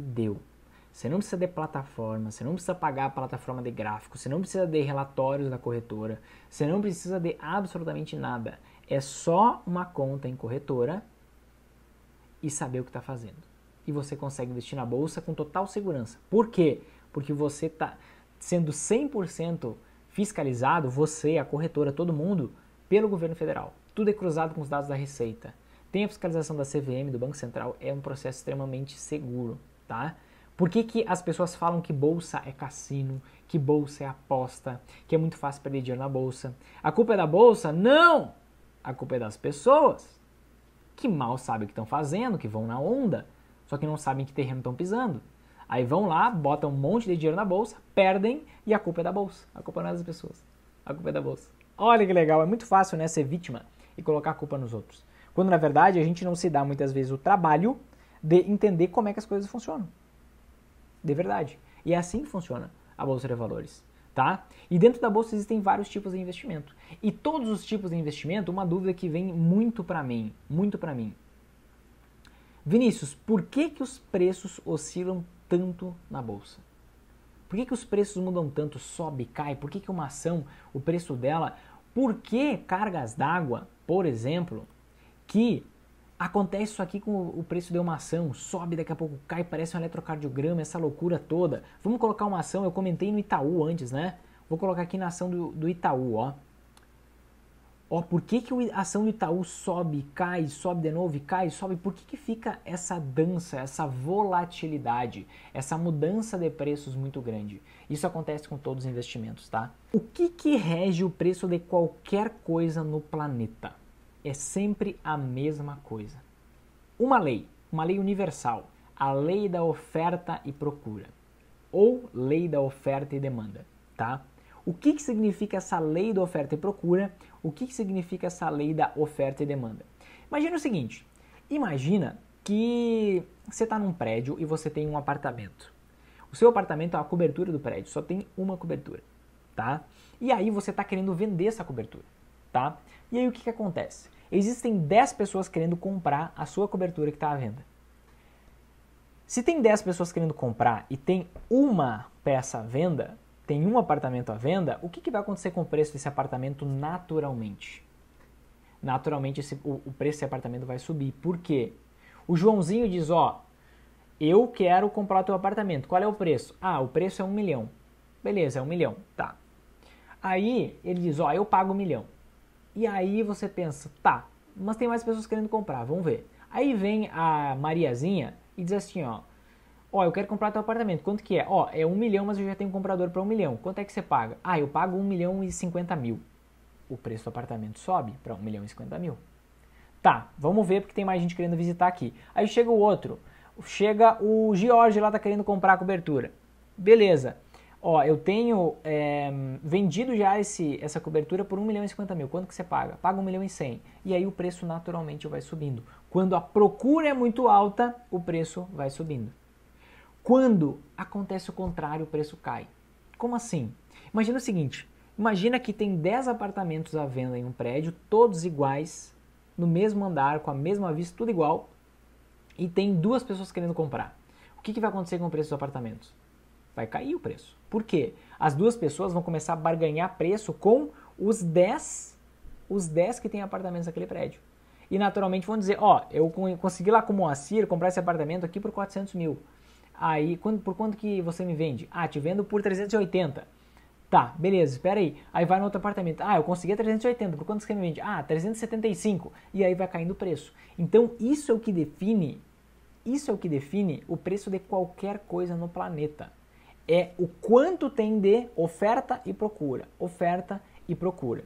e deu. Você não precisa de plataforma, você não precisa pagar a plataforma de gráfico, você não precisa de relatórios da corretora, você não precisa de absolutamente nada. É só uma conta em corretora e saber o que está fazendo. E você consegue investir na bolsa com total segurança. Por quê? Porque você está sendo 100% fiscalizado, você, a corretora, todo mundo, pelo governo federal. Tudo é cruzado com os dados da Receita. Tem a fiscalização da CVM, do Banco Central, é um processo extremamente seguro tá? Por que, que as pessoas falam que bolsa é cassino, que bolsa é aposta, que é muito fácil perder dinheiro na bolsa? A culpa é da bolsa? Não! A culpa é das pessoas que mal sabem o que estão fazendo, que vão na onda, só que não sabem que terreno estão pisando. Aí vão lá, botam um monte de dinheiro na bolsa, perdem e a culpa é da bolsa. A culpa não é das pessoas. A culpa é da bolsa. Olha que legal, é muito fácil né, ser vítima e colocar a culpa nos outros. Quando na verdade a gente não se dá muitas vezes o trabalho de entender como é que as coisas funcionam. De verdade. E é assim que funciona a bolsa de valores, tá? E dentro da bolsa existem vários tipos de investimento. E todos os tipos de investimento, uma dúvida que vem muito para mim, muito para mim. Vinícius, por que que os preços oscilam tanto na bolsa? Por que, que os preços mudam tanto? Sobe, cai? Por que, que uma ação, o preço dela? Por que cargas d'água, por exemplo, que Acontece isso aqui com o preço de uma ação, sobe, daqui a pouco cai, parece um eletrocardiograma, essa loucura toda. Vamos colocar uma ação, eu comentei no Itaú antes, né? Vou colocar aqui na ação do, do Itaú, ó. Ó, por que, que a ação do Itaú sobe, cai, sobe de novo e cai, sobe? Por que, que fica essa dança, essa volatilidade, essa mudança de preços muito grande? Isso acontece com todos os investimentos, tá? O que, que rege o preço de qualquer coisa no planeta? é sempre a mesma coisa. Uma lei, uma lei universal, a lei da oferta e procura, ou lei da oferta e demanda, tá? O que, que significa essa lei da oferta e procura? O que, que significa essa lei da oferta e demanda? Imagina o seguinte: imagina que você está num prédio e você tem um apartamento. O seu apartamento é a cobertura do prédio, só tem uma cobertura, tá? E aí você está querendo vender essa cobertura, tá? E aí o que, que acontece? Existem 10 pessoas querendo comprar a sua cobertura que está à venda. Se tem 10 pessoas querendo comprar e tem uma peça à venda, tem um apartamento à venda, o que, que vai acontecer com o preço desse apartamento naturalmente? Naturalmente esse, o, o, preço desse apartamento vai subir. Por quê? O Joãozinho diz, ó, eu quero comprar o teu apartamento. Qual é o preço? Ah, o preço é um milhão. Beleza, é um milhão. Tá. Aí ele diz, ó, eu pago um milhão. E aí você pensa, tá, mas tem mais pessoas querendo comprar, vamos ver. Aí vem a Mariazinha e diz assim, ó, ó, eu quero comprar teu apartamento, quanto que é? Ó, é um milhão, mas eu já tenho um comprador para um milhão, quanto é que você paga? Ah, eu pago um milhão e cinquenta mil. O preço do apartamento sobe para um milhão e cinquenta mil. Tá, vamos ver porque tem mais gente querendo visitar aqui. Aí chega o outro, chega o George lá tá querendo comprar a cobertura. Beleza. Ó, eu tenho é, vendido já esse, essa cobertura por 1 milhão e 50 mil. Quanto que você paga? Paga 1 milhão e 100. E aí o preço naturalmente vai subindo. Quando a procura é muito alta, o preço vai subindo. Quando acontece o contrário, o preço cai. Como assim? Imagina o seguinte: imagina que tem 10 apartamentos à venda em um prédio, todos iguais, no mesmo andar, com a mesma vista, tudo igual, e tem duas pessoas querendo comprar. O que, que vai acontecer com o preço dos apartamentos? Vai cair o preço. Por quê? As duas pessoas vão começar a barganhar preço com os 10, os 10 que têm apartamentos naquele prédio. E naturalmente vão dizer, ó, oh, eu consegui lá com o Moacir comprar esse apartamento aqui por 400 mil. Aí, quando, por quanto que você me vende? Ah, te vendo por 380. Tá, beleza, espera aí. Aí vai no outro apartamento. Ah, eu consegui 380, por quanto você me vende? Ah, 375. E aí vai caindo o preço. Então, isso é o que define, isso é o que define o preço de qualquer coisa no planeta é o quanto tem de oferta e procura, oferta e procura.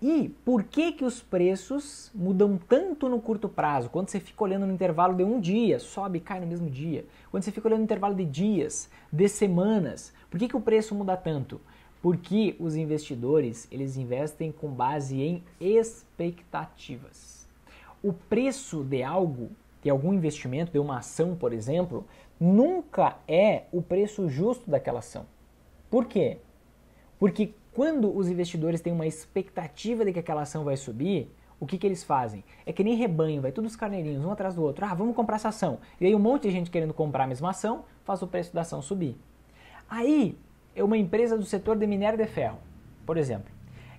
E por que que os preços mudam tanto no curto prazo? Quando você fica olhando no intervalo de um dia, sobe e cai no mesmo dia. Quando você fica olhando no intervalo de dias, de semanas, por que, que o preço muda tanto? Porque os investidores, eles investem com base em expectativas. O preço de algo, de algum investimento, de uma ação, por exemplo, nunca é o preço justo daquela ação. Por quê? Porque quando os investidores têm uma expectativa de que aquela ação vai subir, o que, que eles fazem? É que nem rebanho, vai todos os carneirinhos, um atrás do outro. Ah, vamos comprar essa ação. E aí um monte de gente querendo comprar a mesma ação, faz o preço da ação subir. Aí, é uma empresa do setor de minério de ferro, por exemplo.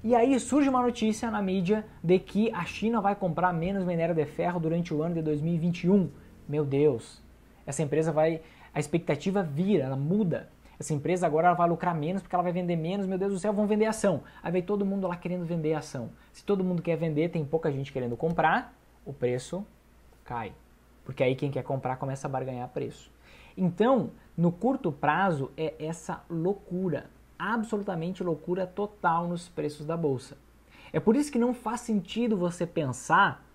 E aí surge uma notícia na mídia de que a China vai comprar menos minério de ferro durante o ano de 2021. Meu Deus, essa empresa vai, a expectativa vira, ela muda. Essa empresa agora ela vai lucrar menos porque ela vai vender menos, meu Deus do céu, vão vender ação. Aí vem todo mundo lá querendo vender ação. Se todo mundo quer vender, tem pouca gente querendo comprar, o preço cai. Porque aí quem quer comprar começa a barganhar preço. Então, no curto prazo é essa loucura, absolutamente loucura total nos preços da bolsa. É por isso que não faz sentido você pensar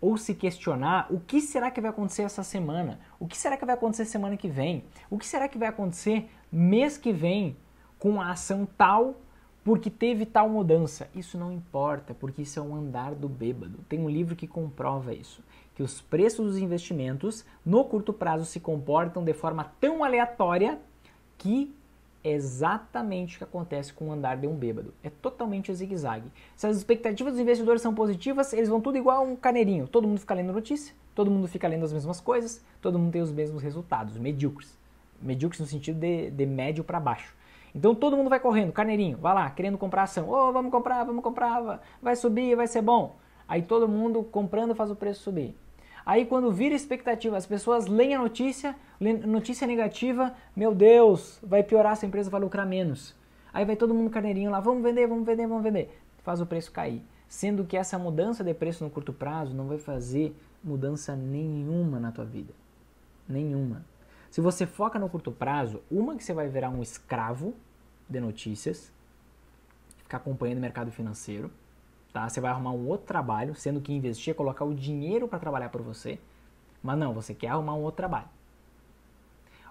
ou se questionar o que será que vai acontecer essa semana, o que será que vai acontecer semana que vem, o que será que vai acontecer mês que vem com a ação tal porque teve tal mudança. Isso não importa, porque isso é um andar do bêbado. Tem um livro que comprova isso, que os preços dos investimentos no curto prazo se comportam de forma tão aleatória que é exatamente o que acontece com o andar de um bêbado. É totalmente o zigue-zague. Se as expectativas dos investidores são positivas, eles vão tudo igual um caneirinho. Todo mundo fica lendo notícia, todo mundo fica lendo as mesmas coisas, todo mundo tem os mesmos resultados, medíocres. Medíocres no sentido de, de médio para baixo. Então todo mundo vai correndo, carneirinho, vai lá, querendo comprar ação. oh, vamos comprar, vamos comprar, vai subir, vai ser bom. Aí todo mundo comprando faz o preço subir. Aí quando vira expectativa, as pessoas leem a notícia, notícia negativa, meu Deus, vai piorar, essa empresa vai lucrar menos. Aí vai todo mundo carneirinho lá, vamos vender, vamos vender, vamos vender. Faz o preço cair. Sendo que essa mudança de preço no curto prazo não vai fazer mudança nenhuma na tua vida. Nenhuma. Se você foca no curto prazo, uma que você vai virar um escravo de notícias, ficar acompanhando o mercado financeiro, tá? Você vai arrumar um outro trabalho, sendo que investir é colocar o dinheiro para trabalhar por você. Mas não, você quer arrumar um outro trabalho.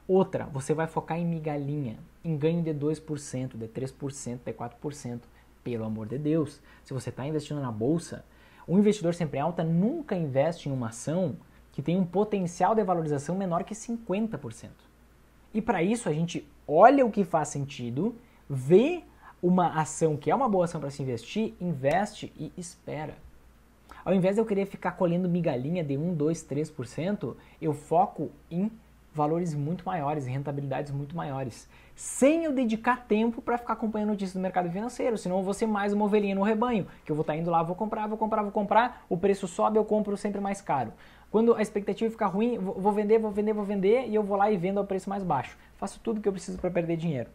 Outra, você vai focar em migalhinha, em ganho de 2%, de 3%, de 4%. Pelo amor de Deus, se você está investindo na bolsa, o investidor sempre alta nunca investe em uma ação que tem um potencial de valorização menor que 50%. E para isso a gente olha o que faz sentido, vê uma ação que é uma boa ação para se investir, investe e espera. Ao invés de eu querer ficar colhendo migalhinha de 1, 2, 3%, eu foco em valores muito maiores, rentabilidades muito maiores, sem eu dedicar tempo para ficar acompanhando notícias do mercado financeiro, senão eu vou ser mais uma ovelhinha no rebanho, que eu vou estar tá indo lá, vou comprar, vou comprar, vou comprar, o preço sobe, eu compro sempre mais caro. Quando a expectativa fica ruim, vou vender, vou vender, vou vender e eu vou lá e vendo ao preço mais baixo. Faço tudo que eu preciso para perder dinheiro.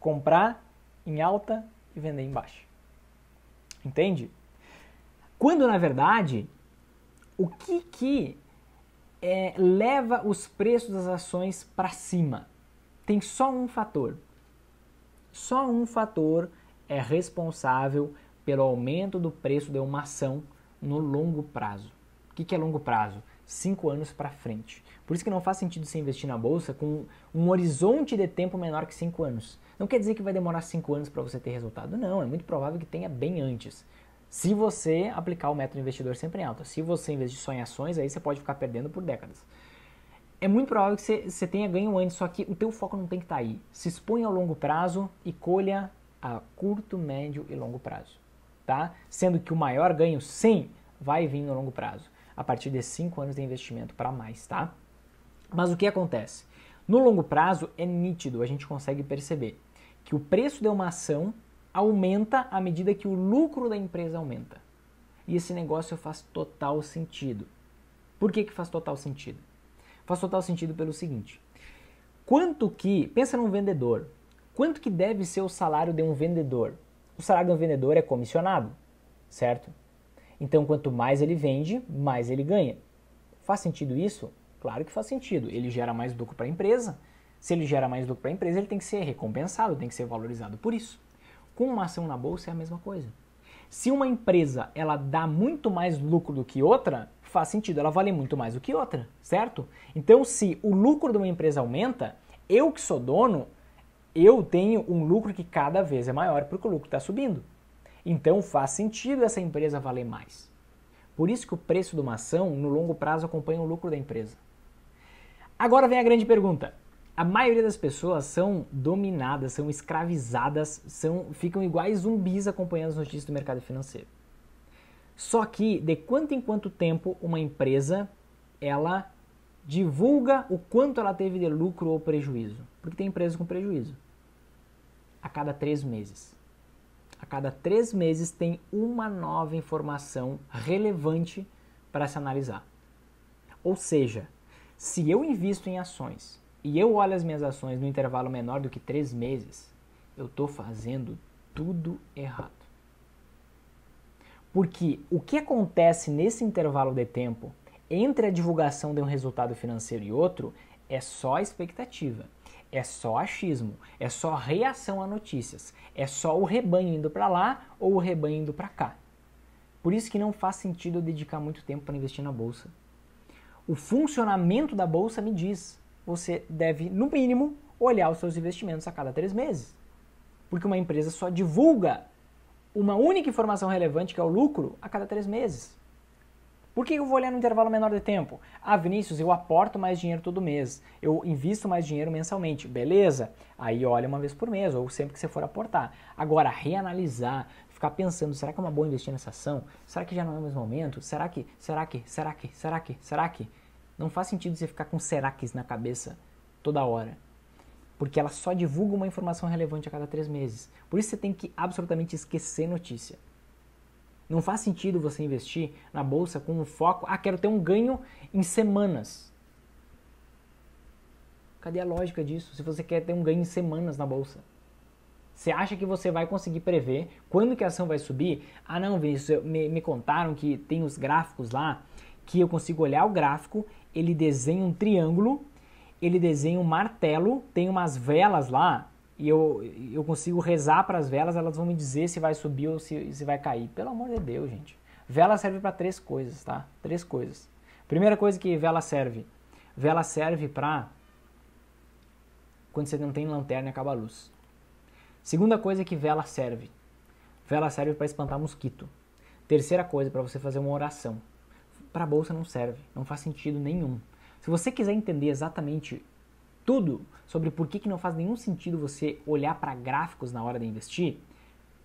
Comprar, em alta e vender em baixa. Entende? Quando na verdade, o que que é, leva os preços das ações para cima? Tem só um fator. Só um fator é responsável pelo aumento do preço de uma ação no longo prazo. O que, que é longo prazo? Cinco anos para frente. Por isso que não faz sentido você investir na bolsa com um horizonte de tempo menor que cinco anos. Não quer dizer que vai demorar 5 anos para você ter resultado, não, é muito provável que tenha bem antes. Se você aplicar o método investidor sempre em alta, se você investir só em ações, aí você pode ficar perdendo por décadas. É muito provável que você, você tenha ganho antes, só que o teu foco não tem que estar tá aí. Se exponha ao longo prazo e colha a curto, médio e longo prazo, tá? Sendo que o maior ganho, sim, vai vir no longo prazo, a partir de 5 anos de investimento para mais, tá? Mas o que acontece? No longo prazo é nítido, a gente consegue perceber que o preço de uma ação aumenta à medida que o lucro da empresa aumenta. E esse negócio faz total sentido. Por que, que faz total sentido? Faz total sentido pelo seguinte: quanto que, pensa num vendedor, quanto que deve ser o salário de um vendedor? O salário de um vendedor é comissionado, certo? Então, quanto mais ele vende, mais ele ganha. Faz sentido isso? Claro que faz sentido. Ele gera mais lucro para a empresa, se ele gera mais lucro para a empresa, ele tem que ser recompensado, tem que ser valorizado por isso. Com uma ação na bolsa é a mesma coisa. Se uma empresa ela dá muito mais lucro do que outra, faz sentido, ela vale muito mais do que outra, certo? Então, se o lucro de uma empresa aumenta, eu que sou dono, eu tenho um lucro que cada vez é maior porque o lucro está subindo. Então, faz sentido essa empresa valer mais. Por isso que o preço de uma ação no longo prazo acompanha o lucro da empresa. Agora vem a grande pergunta: a maioria das pessoas são dominadas, são escravizadas, são, ficam iguais zumbis acompanhando as notícias do mercado financeiro. Só que de quanto em quanto tempo uma empresa ela divulga o quanto ela teve de lucro ou prejuízo, porque tem empresa com prejuízo. A cada três meses. A cada três meses tem uma nova informação relevante para se analisar. Ou seja, se eu invisto em ações e eu olho as minhas ações no intervalo menor do que três meses, eu estou fazendo tudo errado. Porque o que acontece nesse intervalo de tempo entre a divulgação de um resultado financeiro e outro é só expectativa, é só achismo, é só reação a notícias, é só o rebanho indo para lá ou o rebanho indo para cá. Por isso que não faz sentido eu dedicar muito tempo para investir na bolsa. O funcionamento da bolsa me diz você deve, no mínimo, olhar os seus investimentos a cada três meses. Porque uma empresa só divulga uma única informação relevante, que é o lucro, a cada três meses. Por que eu vou olhar no intervalo menor de tempo? Ah, Vinícius, eu aporto mais dinheiro todo mês, eu invisto mais dinheiro mensalmente. Beleza, aí olha uma vez por mês, ou sempre que você for aportar. Agora, reanalisar, ficar pensando, será que é uma boa investir nessa ação? Será que já não é o mesmo momento? Será que, será que, será que, será que, será que? Não faz sentido você ficar com seraques na cabeça toda hora. Porque ela só divulga uma informação relevante a cada três meses. Por isso você tem que absolutamente esquecer notícia. Não faz sentido você investir na bolsa com um foco. Ah, quero ter um ganho em semanas. Cadê a lógica disso? Se você quer ter um ganho em semanas na bolsa. Você acha que você vai conseguir prever quando que a ação vai subir? Ah, não, Vinícius, me, me contaram que tem os gráficos lá, que eu consigo olhar o gráfico ele desenha um triângulo, ele desenha um martelo, tem umas velas lá, e eu, eu consigo rezar para as velas, elas vão me dizer se vai subir ou se, se vai cair. Pelo amor de Deus, gente. Vela serve para três coisas, tá? Três coisas. Primeira coisa que vela serve: vela serve para quando você não tem lanterna e acaba a luz. Segunda coisa que vela serve: vela serve para espantar mosquito. Terceira coisa, para você fazer uma oração para a bolsa não serve, não faz sentido nenhum. Se você quiser entender exatamente tudo sobre por que, que não faz nenhum sentido você olhar para gráficos na hora de investir,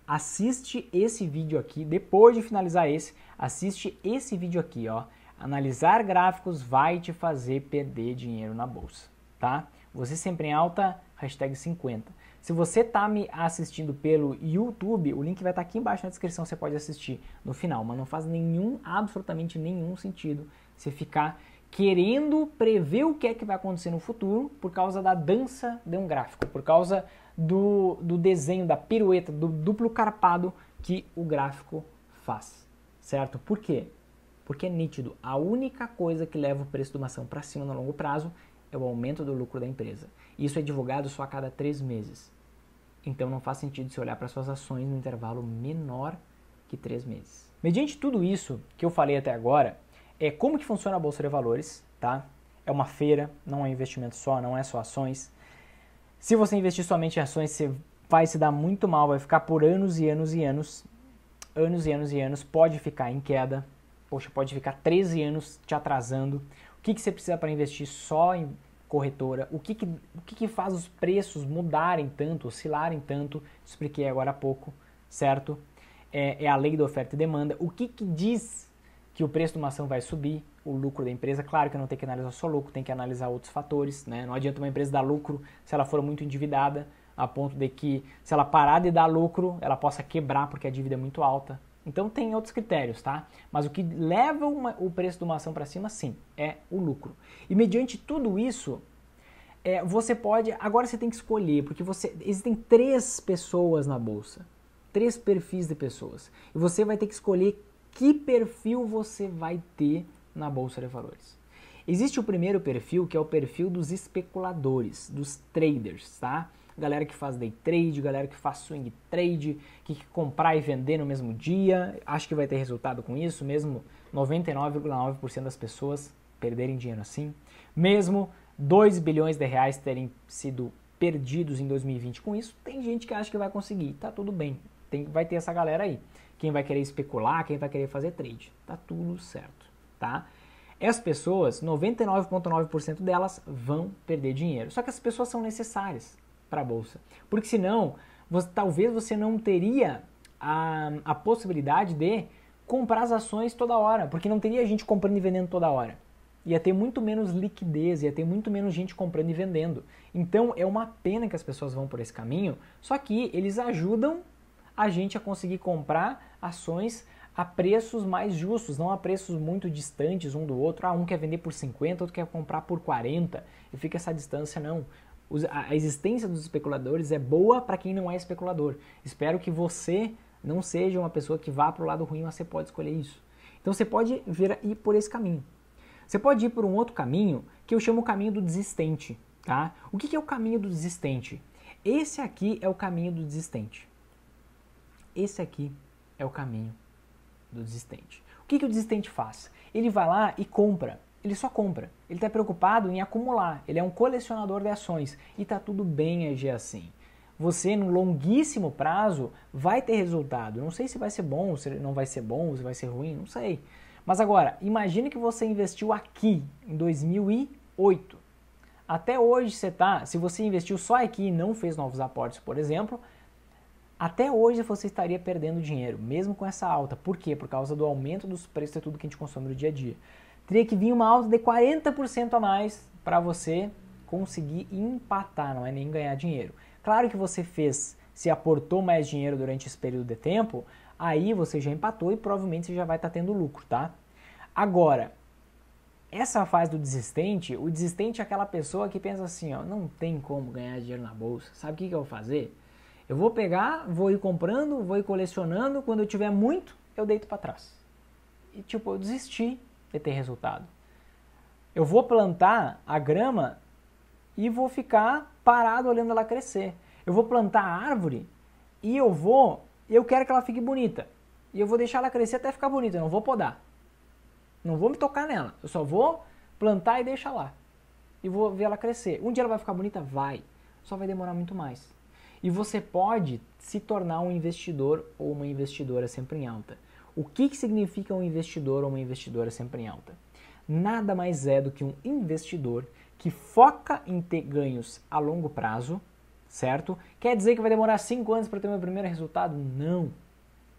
assiste esse vídeo aqui, depois de finalizar esse, assiste esse vídeo aqui, ó. Analisar gráficos vai te fazer perder dinheiro na bolsa, tá? Você sempre em alta, hashtag 50. Se você está me assistindo pelo YouTube, o link vai estar tá aqui embaixo na descrição, você pode assistir no final, mas não faz nenhum, absolutamente nenhum sentido você ficar querendo prever o que é que vai acontecer no futuro por causa da dança de um gráfico, por causa do, do desenho, da pirueta, do duplo carpado que o gráfico faz, certo? Por quê? Porque é nítido, a única coisa que leva o preço de uma ação para cima no longo prazo é o aumento do lucro da empresa. Isso é divulgado só a cada três meses. Então não faz sentido se olhar para suas ações no intervalo menor que três meses. Mediante tudo isso que eu falei até agora, é como que funciona a bolsa de valores, tá? É uma feira, não é investimento só, não é só ações. Se você investir somente em ações, você vai se dar muito mal, vai ficar por anos e anos e anos, anos e anos e anos, pode ficar em queda, poxa, pode ficar 13 anos te atrasando. O que, que você precisa para investir só em corretora, o que, que o que, que, faz os preços mudarem tanto, oscilarem tanto, expliquei agora há pouco, certo? É, é a lei da oferta e demanda. O que, que diz que o preço de uma ação vai subir, o lucro da empresa. Claro que não tem que analisar só lucro, tem que analisar outros fatores. Né? Não adianta uma empresa dar lucro se ela for muito endividada, a ponto de que se ela parar de dar lucro, ela possa quebrar porque a dívida é muito alta. Então tem outros critérios, tá? Mas o que leva uma, o preço de uma ação para cima, sim, é o lucro. E mediante tudo isso, é, você pode. Agora você tem que escolher, porque você existem três pessoas na bolsa, três perfis de pessoas, e você vai ter que escolher que perfil você vai ter na bolsa de valores. Existe o primeiro perfil que é o perfil dos especuladores, dos traders, tá? galera que faz day trade, galera que faz swing trade, que, comprar e vender no mesmo dia, acho que vai ter resultado com isso, mesmo 99,9% das pessoas perderem dinheiro assim, mesmo 2 bilhões de reais terem sido perdidos em 2020 com isso, tem gente que acha que vai conseguir, tá tudo bem, tem, vai ter essa galera aí, quem vai querer especular, quem vai querer fazer trade, tá tudo certo, tá? As pessoas, 99,9% delas vão perder dinheiro. Só que as pessoas são necessárias para a bolsa. Porque senão, você, talvez você não teria a, a possibilidade de comprar as ações toda hora, porque não teria gente comprando e vendendo toda hora. Ia ter muito menos liquidez, ia ter muito menos gente comprando e vendendo. Então é uma pena que as pessoas vão por esse caminho, só que eles ajudam a gente a conseguir comprar ações a preços mais justos, não a preços muito distantes um do outro. Ah, um quer vender por 50, outro quer comprar por 40 e fica essa distância, não a existência dos especuladores é boa para quem não é especulador. Espero que você não seja uma pessoa que vá para o lado ruim, mas você pode escolher isso. Então você pode vir ir por esse caminho. Você pode ir por um outro caminho que eu chamo o caminho do desistente. Tá? O que, é o caminho do desistente? Esse aqui é o caminho do desistente. Esse aqui é o caminho do desistente. O que, que o desistente faz? Ele vai lá e compra. Ele só compra. Ele está preocupado em acumular, ele é um colecionador de ações e está tudo bem agir assim. Você, no longuíssimo prazo, vai ter resultado. Não sei se vai ser bom, se não vai ser bom, se vai ser ruim, não sei. Mas agora, imagine que você investiu aqui em 2008. Até hoje você está, se você investiu só aqui e não fez novos aportes, por exemplo, até hoje você estaria perdendo dinheiro, mesmo com essa alta. Por quê? Por causa do aumento dos preços de tudo que a gente consome no dia a dia teria que vir uma alta de 40% a mais para você conseguir empatar, não é nem ganhar dinheiro. Claro que você fez, se aportou mais dinheiro durante esse período de tempo, aí você já empatou e provavelmente você já vai estar tá tendo lucro, tá? Agora, essa fase do desistente, o desistente é aquela pessoa que pensa assim, ó, não tem como ganhar dinheiro na bolsa. Sabe o que, que eu vou fazer? Eu vou pegar, vou ir comprando, vou ir colecionando, quando eu tiver muito, eu deito para trás. E tipo, eu desisti vai ter resultado. Eu vou plantar a grama e vou ficar parado olhando ela crescer. Eu vou plantar a árvore e eu vou, eu quero que ela fique bonita. E eu vou deixar ela crescer até ficar bonita, eu não vou podar. Não vou me tocar nela, eu só vou plantar e deixar lá. E vou ver ela crescer. Um dia ela vai ficar bonita? Vai. Só vai demorar muito mais. E você pode se tornar um investidor ou uma investidora sempre em alta. O que, que significa um investidor ou uma investidora sempre em alta? Nada mais é do que um investidor que foca em ter ganhos a longo prazo, certo? Quer dizer que vai demorar 5 anos para ter meu primeiro resultado? Não.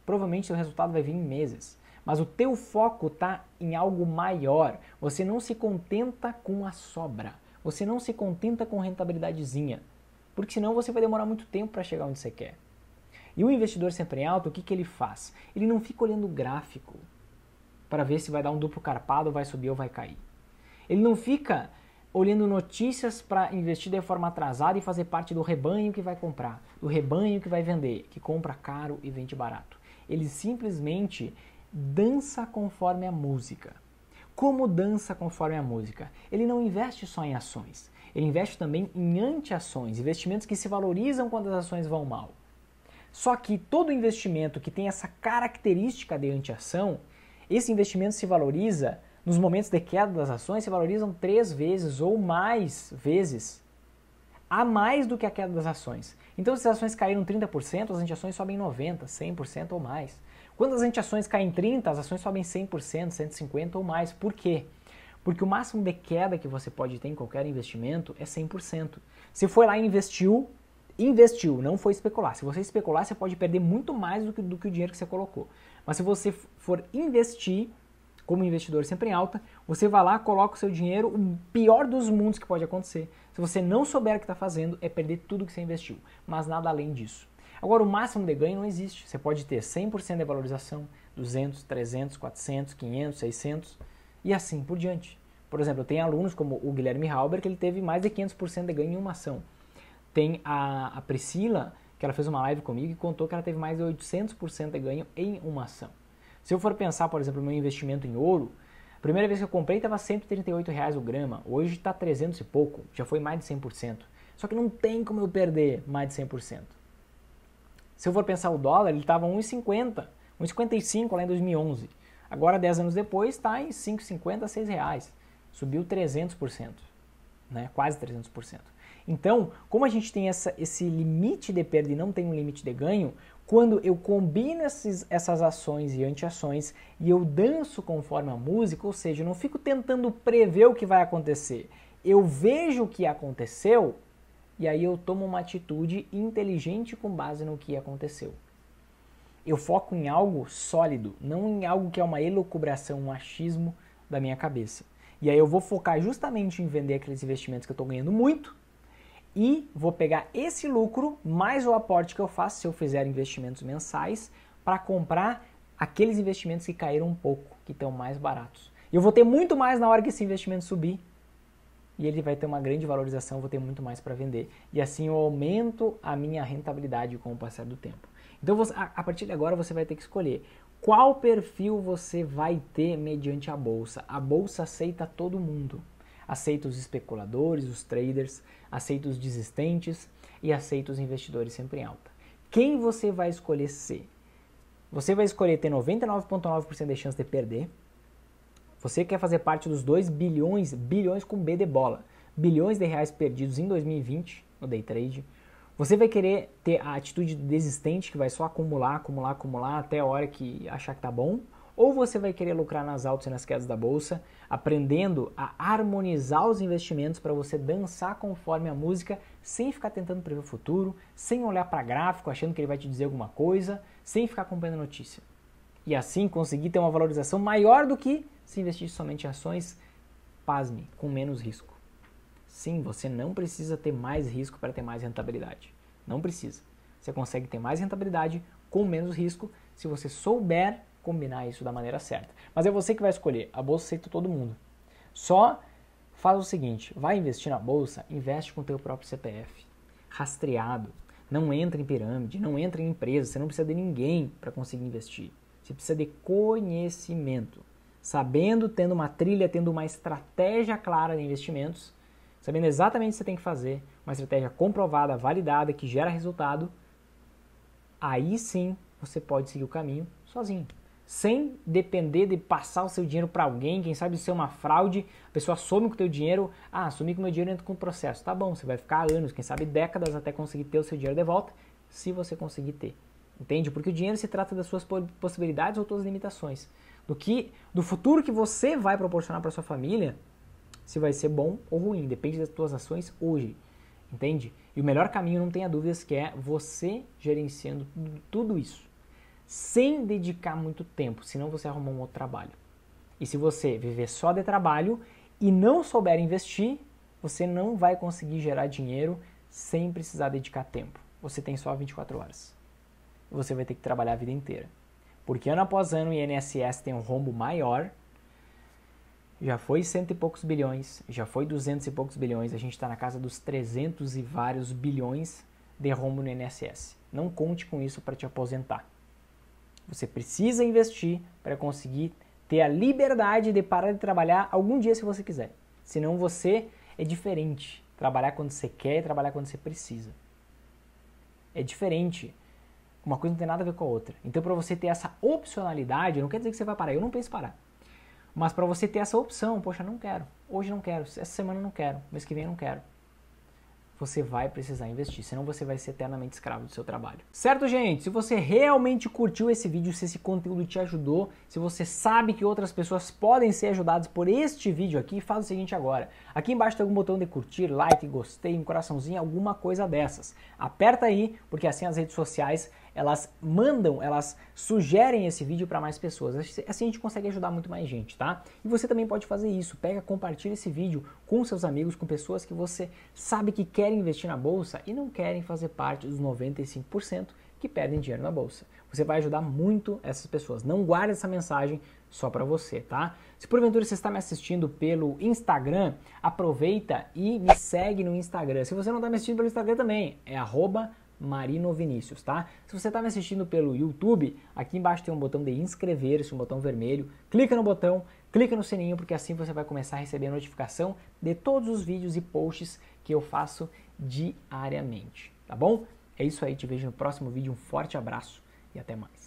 Provavelmente o resultado vai vir em meses. Mas o teu foco está em algo maior. Você não se contenta com a sobra. Você não se contenta com rentabilidadezinha. Porque senão você vai demorar muito tempo para chegar onde você quer. E o investidor sempre em alta, o que, que ele faz? Ele não fica olhando o gráfico para ver se vai dar um duplo carpado, vai subir ou vai cair. Ele não fica olhando notícias para investir de forma atrasada e fazer parte do rebanho que vai comprar, do rebanho que vai vender, que compra caro e vende barato. Ele simplesmente dança conforme a música. Como dança conforme a música? Ele não investe só em ações, ele investe também em anti-ações, investimentos que se valorizam quando as ações vão mal. Só que todo investimento que tem essa característica de antiação, esse investimento se valoriza nos momentos de queda das ações, se valorizam três vezes ou mais vezes a mais do que a queda das ações. Então, se as ações caíram 30%, as antiações sobem 90%, 100% ou mais. Quando as antiações caem 30%, as ações sobem 100%, 150% ou mais. Por quê? Porque o máximo de queda que você pode ter em qualquer investimento é 100%. Se foi lá e investiu investiu, não foi especular. Se você especular, você pode perder muito mais do que, do que o dinheiro que você colocou. Mas se você for investir, como investidor sempre em alta, você vai lá, coloca o seu dinheiro, o pior dos mundos que pode acontecer. Se você não souber o que está fazendo, é perder tudo que você investiu, mas nada além disso. Agora, o máximo de ganho não existe. Você pode ter 100% de valorização, 200, 300, 400, 500, 600 e assim por diante. Por exemplo, eu tenho alunos como o Guilherme Halber, que ele teve mais de 500% de ganho em uma ação. Tem a, a Priscila, que ela fez uma live comigo e contou que ela teve mais de 800% de ganho em uma ação. Se eu for pensar, por exemplo, no meu investimento em ouro, a primeira vez que eu comprei estava 138 reais o grama, hoje está 300 e pouco, já foi mais de 100%. Só que não tem como eu perder mais de 100%. Se eu for pensar o dólar, ele estava 1,50, 1,55 lá em 2011. Agora, 10 anos depois, está em 5,50, 6 reais. Subiu 300%, né? quase 300%. Então, como a gente tem essa, esse limite de perda e não tem um limite de ganho, quando eu combino esses, essas ações e antiações e eu danço conforme a música, ou seja, eu não fico tentando prever o que vai acontecer, eu vejo o que aconteceu e aí eu tomo uma atitude inteligente com base no que aconteceu. Eu foco em algo sólido, não em algo que é uma elucubração, um achismo da minha cabeça. E aí eu vou focar justamente em vender aqueles investimentos que eu estou ganhando muito e vou pegar esse lucro mais o aporte que eu faço se eu fizer investimentos mensais para comprar aqueles investimentos que caíram um pouco, que estão mais baratos. Eu vou ter muito mais na hora que esse investimento subir e ele vai ter uma grande valorização, vou ter muito mais para vender e assim eu aumento a minha rentabilidade com o passar do tempo. Então você, a partir de agora você vai ter que escolher qual perfil você vai ter mediante a bolsa. A bolsa aceita todo mundo aceita os especuladores, os traders, aceita os desistentes e aceita os investidores sempre em alta. Quem você vai escolher ser? Você vai escolher ter 99,9% de chance de perder. Você quer fazer parte dos 2 bilhões, bilhões com B de bola, bilhões de reais perdidos em 2020 no day trade. Você vai querer ter a atitude desistente que vai só acumular, acumular, acumular até a hora que achar que tá bom ou você vai querer lucrar nas altas e nas quedas da bolsa, aprendendo a harmonizar os investimentos para você dançar conforme a música, sem ficar tentando prever o futuro, sem olhar para gráfico achando que ele vai te dizer alguma coisa, sem ficar acompanhando a notícia. E assim conseguir ter uma valorização maior do que se investir somente em ações, pasme, com menos risco. Sim, você não precisa ter mais risco para ter mais rentabilidade. Não precisa. Você consegue ter mais rentabilidade com menos risco se você souber combinar isso da maneira certa. Mas é você que vai escolher. A bolsa aceita todo mundo. Só faz o seguinte: vai investir na bolsa, investe com o teu próprio CPF, rastreado. Não entra em pirâmide, não entra em empresa. Você não precisa de ninguém para conseguir investir. Você precisa de conhecimento. Sabendo, tendo uma trilha, tendo uma estratégia clara de investimentos, sabendo exatamente o que você tem que fazer, uma estratégia comprovada, validada, que gera resultado, aí sim você pode seguir o caminho sozinho sem depender de passar o seu dinheiro para alguém, quem sabe ser uma fraude, a pessoa some com o teu dinheiro, ah, assumir com o meu dinheiro entra com o processo. Tá bom, você vai ficar anos, quem sabe décadas até conseguir ter o seu dinheiro de volta, se você conseguir ter. Entende? Porque o dinheiro se trata das suas possibilidades ou suas limitações. Do que do futuro que você vai proporcionar para sua família, se vai ser bom ou ruim, depende das tuas ações hoje. Entende? E o melhor caminho, não tenha dúvidas, que é você gerenciando tudo isso sem dedicar muito tempo, senão você arruma um outro trabalho. E se você viver só de trabalho e não souber investir, você não vai conseguir gerar dinheiro sem precisar dedicar tempo. Você tem só 24 horas. Você vai ter que trabalhar a vida inteira. Porque ano após ano o INSS tem um rombo maior. Já foi cento e poucos bilhões, já foi duzentos e poucos bilhões, a gente está na casa dos trezentos e vários bilhões de rombo no INSS. Não conte com isso para te aposentar. Você precisa investir para conseguir ter a liberdade de parar de trabalhar algum dia se você quiser. Senão você é diferente. Trabalhar quando você quer e trabalhar quando você precisa. É diferente. Uma coisa não tem nada a ver com a outra. Então, para você ter essa opcionalidade, não quer dizer que você vai parar. Eu não penso parar. Mas para você ter essa opção, poxa, não quero. Hoje não quero. Essa semana não quero. Mês que vem não quero você vai precisar investir, senão você vai ser eternamente escravo do seu trabalho. Certo, gente? Se você realmente curtiu esse vídeo, se esse conteúdo te ajudou, se você sabe que outras pessoas podem ser ajudadas por este vídeo aqui, faz o seguinte agora. Aqui embaixo tem algum botão de curtir, like, gostei, um coraçãozinho, alguma coisa dessas. Aperta aí, porque assim as redes sociais elas mandam, elas sugerem esse vídeo para mais pessoas. Assim a gente consegue ajudar muito mais gente, tá? E você também pode fazer isso. Pega, compartilha esse vídeo com seus amigos, com pessoas que você sabe que querem investir na bolsa e não querem fazer parte dos 95% que perdem dinheiro na bolsa. Você vai ajudar muito essas pessoas. Não guarde essa mensagem só para você, tá? Se porventura você está me assistindo pelo Instagram, aproveita e me segue no Instagram. Se você não está me assistindo pelo Instagram também, é arroba Marino Vinícius, tá? Se você está me assistindo pelo YouTube, aqui embaixo tem um botão de inscrever-se, um botão vermelho. Clica no botão, clica no sininho, porque assim você vai começar a receber a notificação de todos os vídeos e posts que eu faço diariamente, tá bom? É isso aí, te vejo no próximo vídeo, um forte abraço e até mais.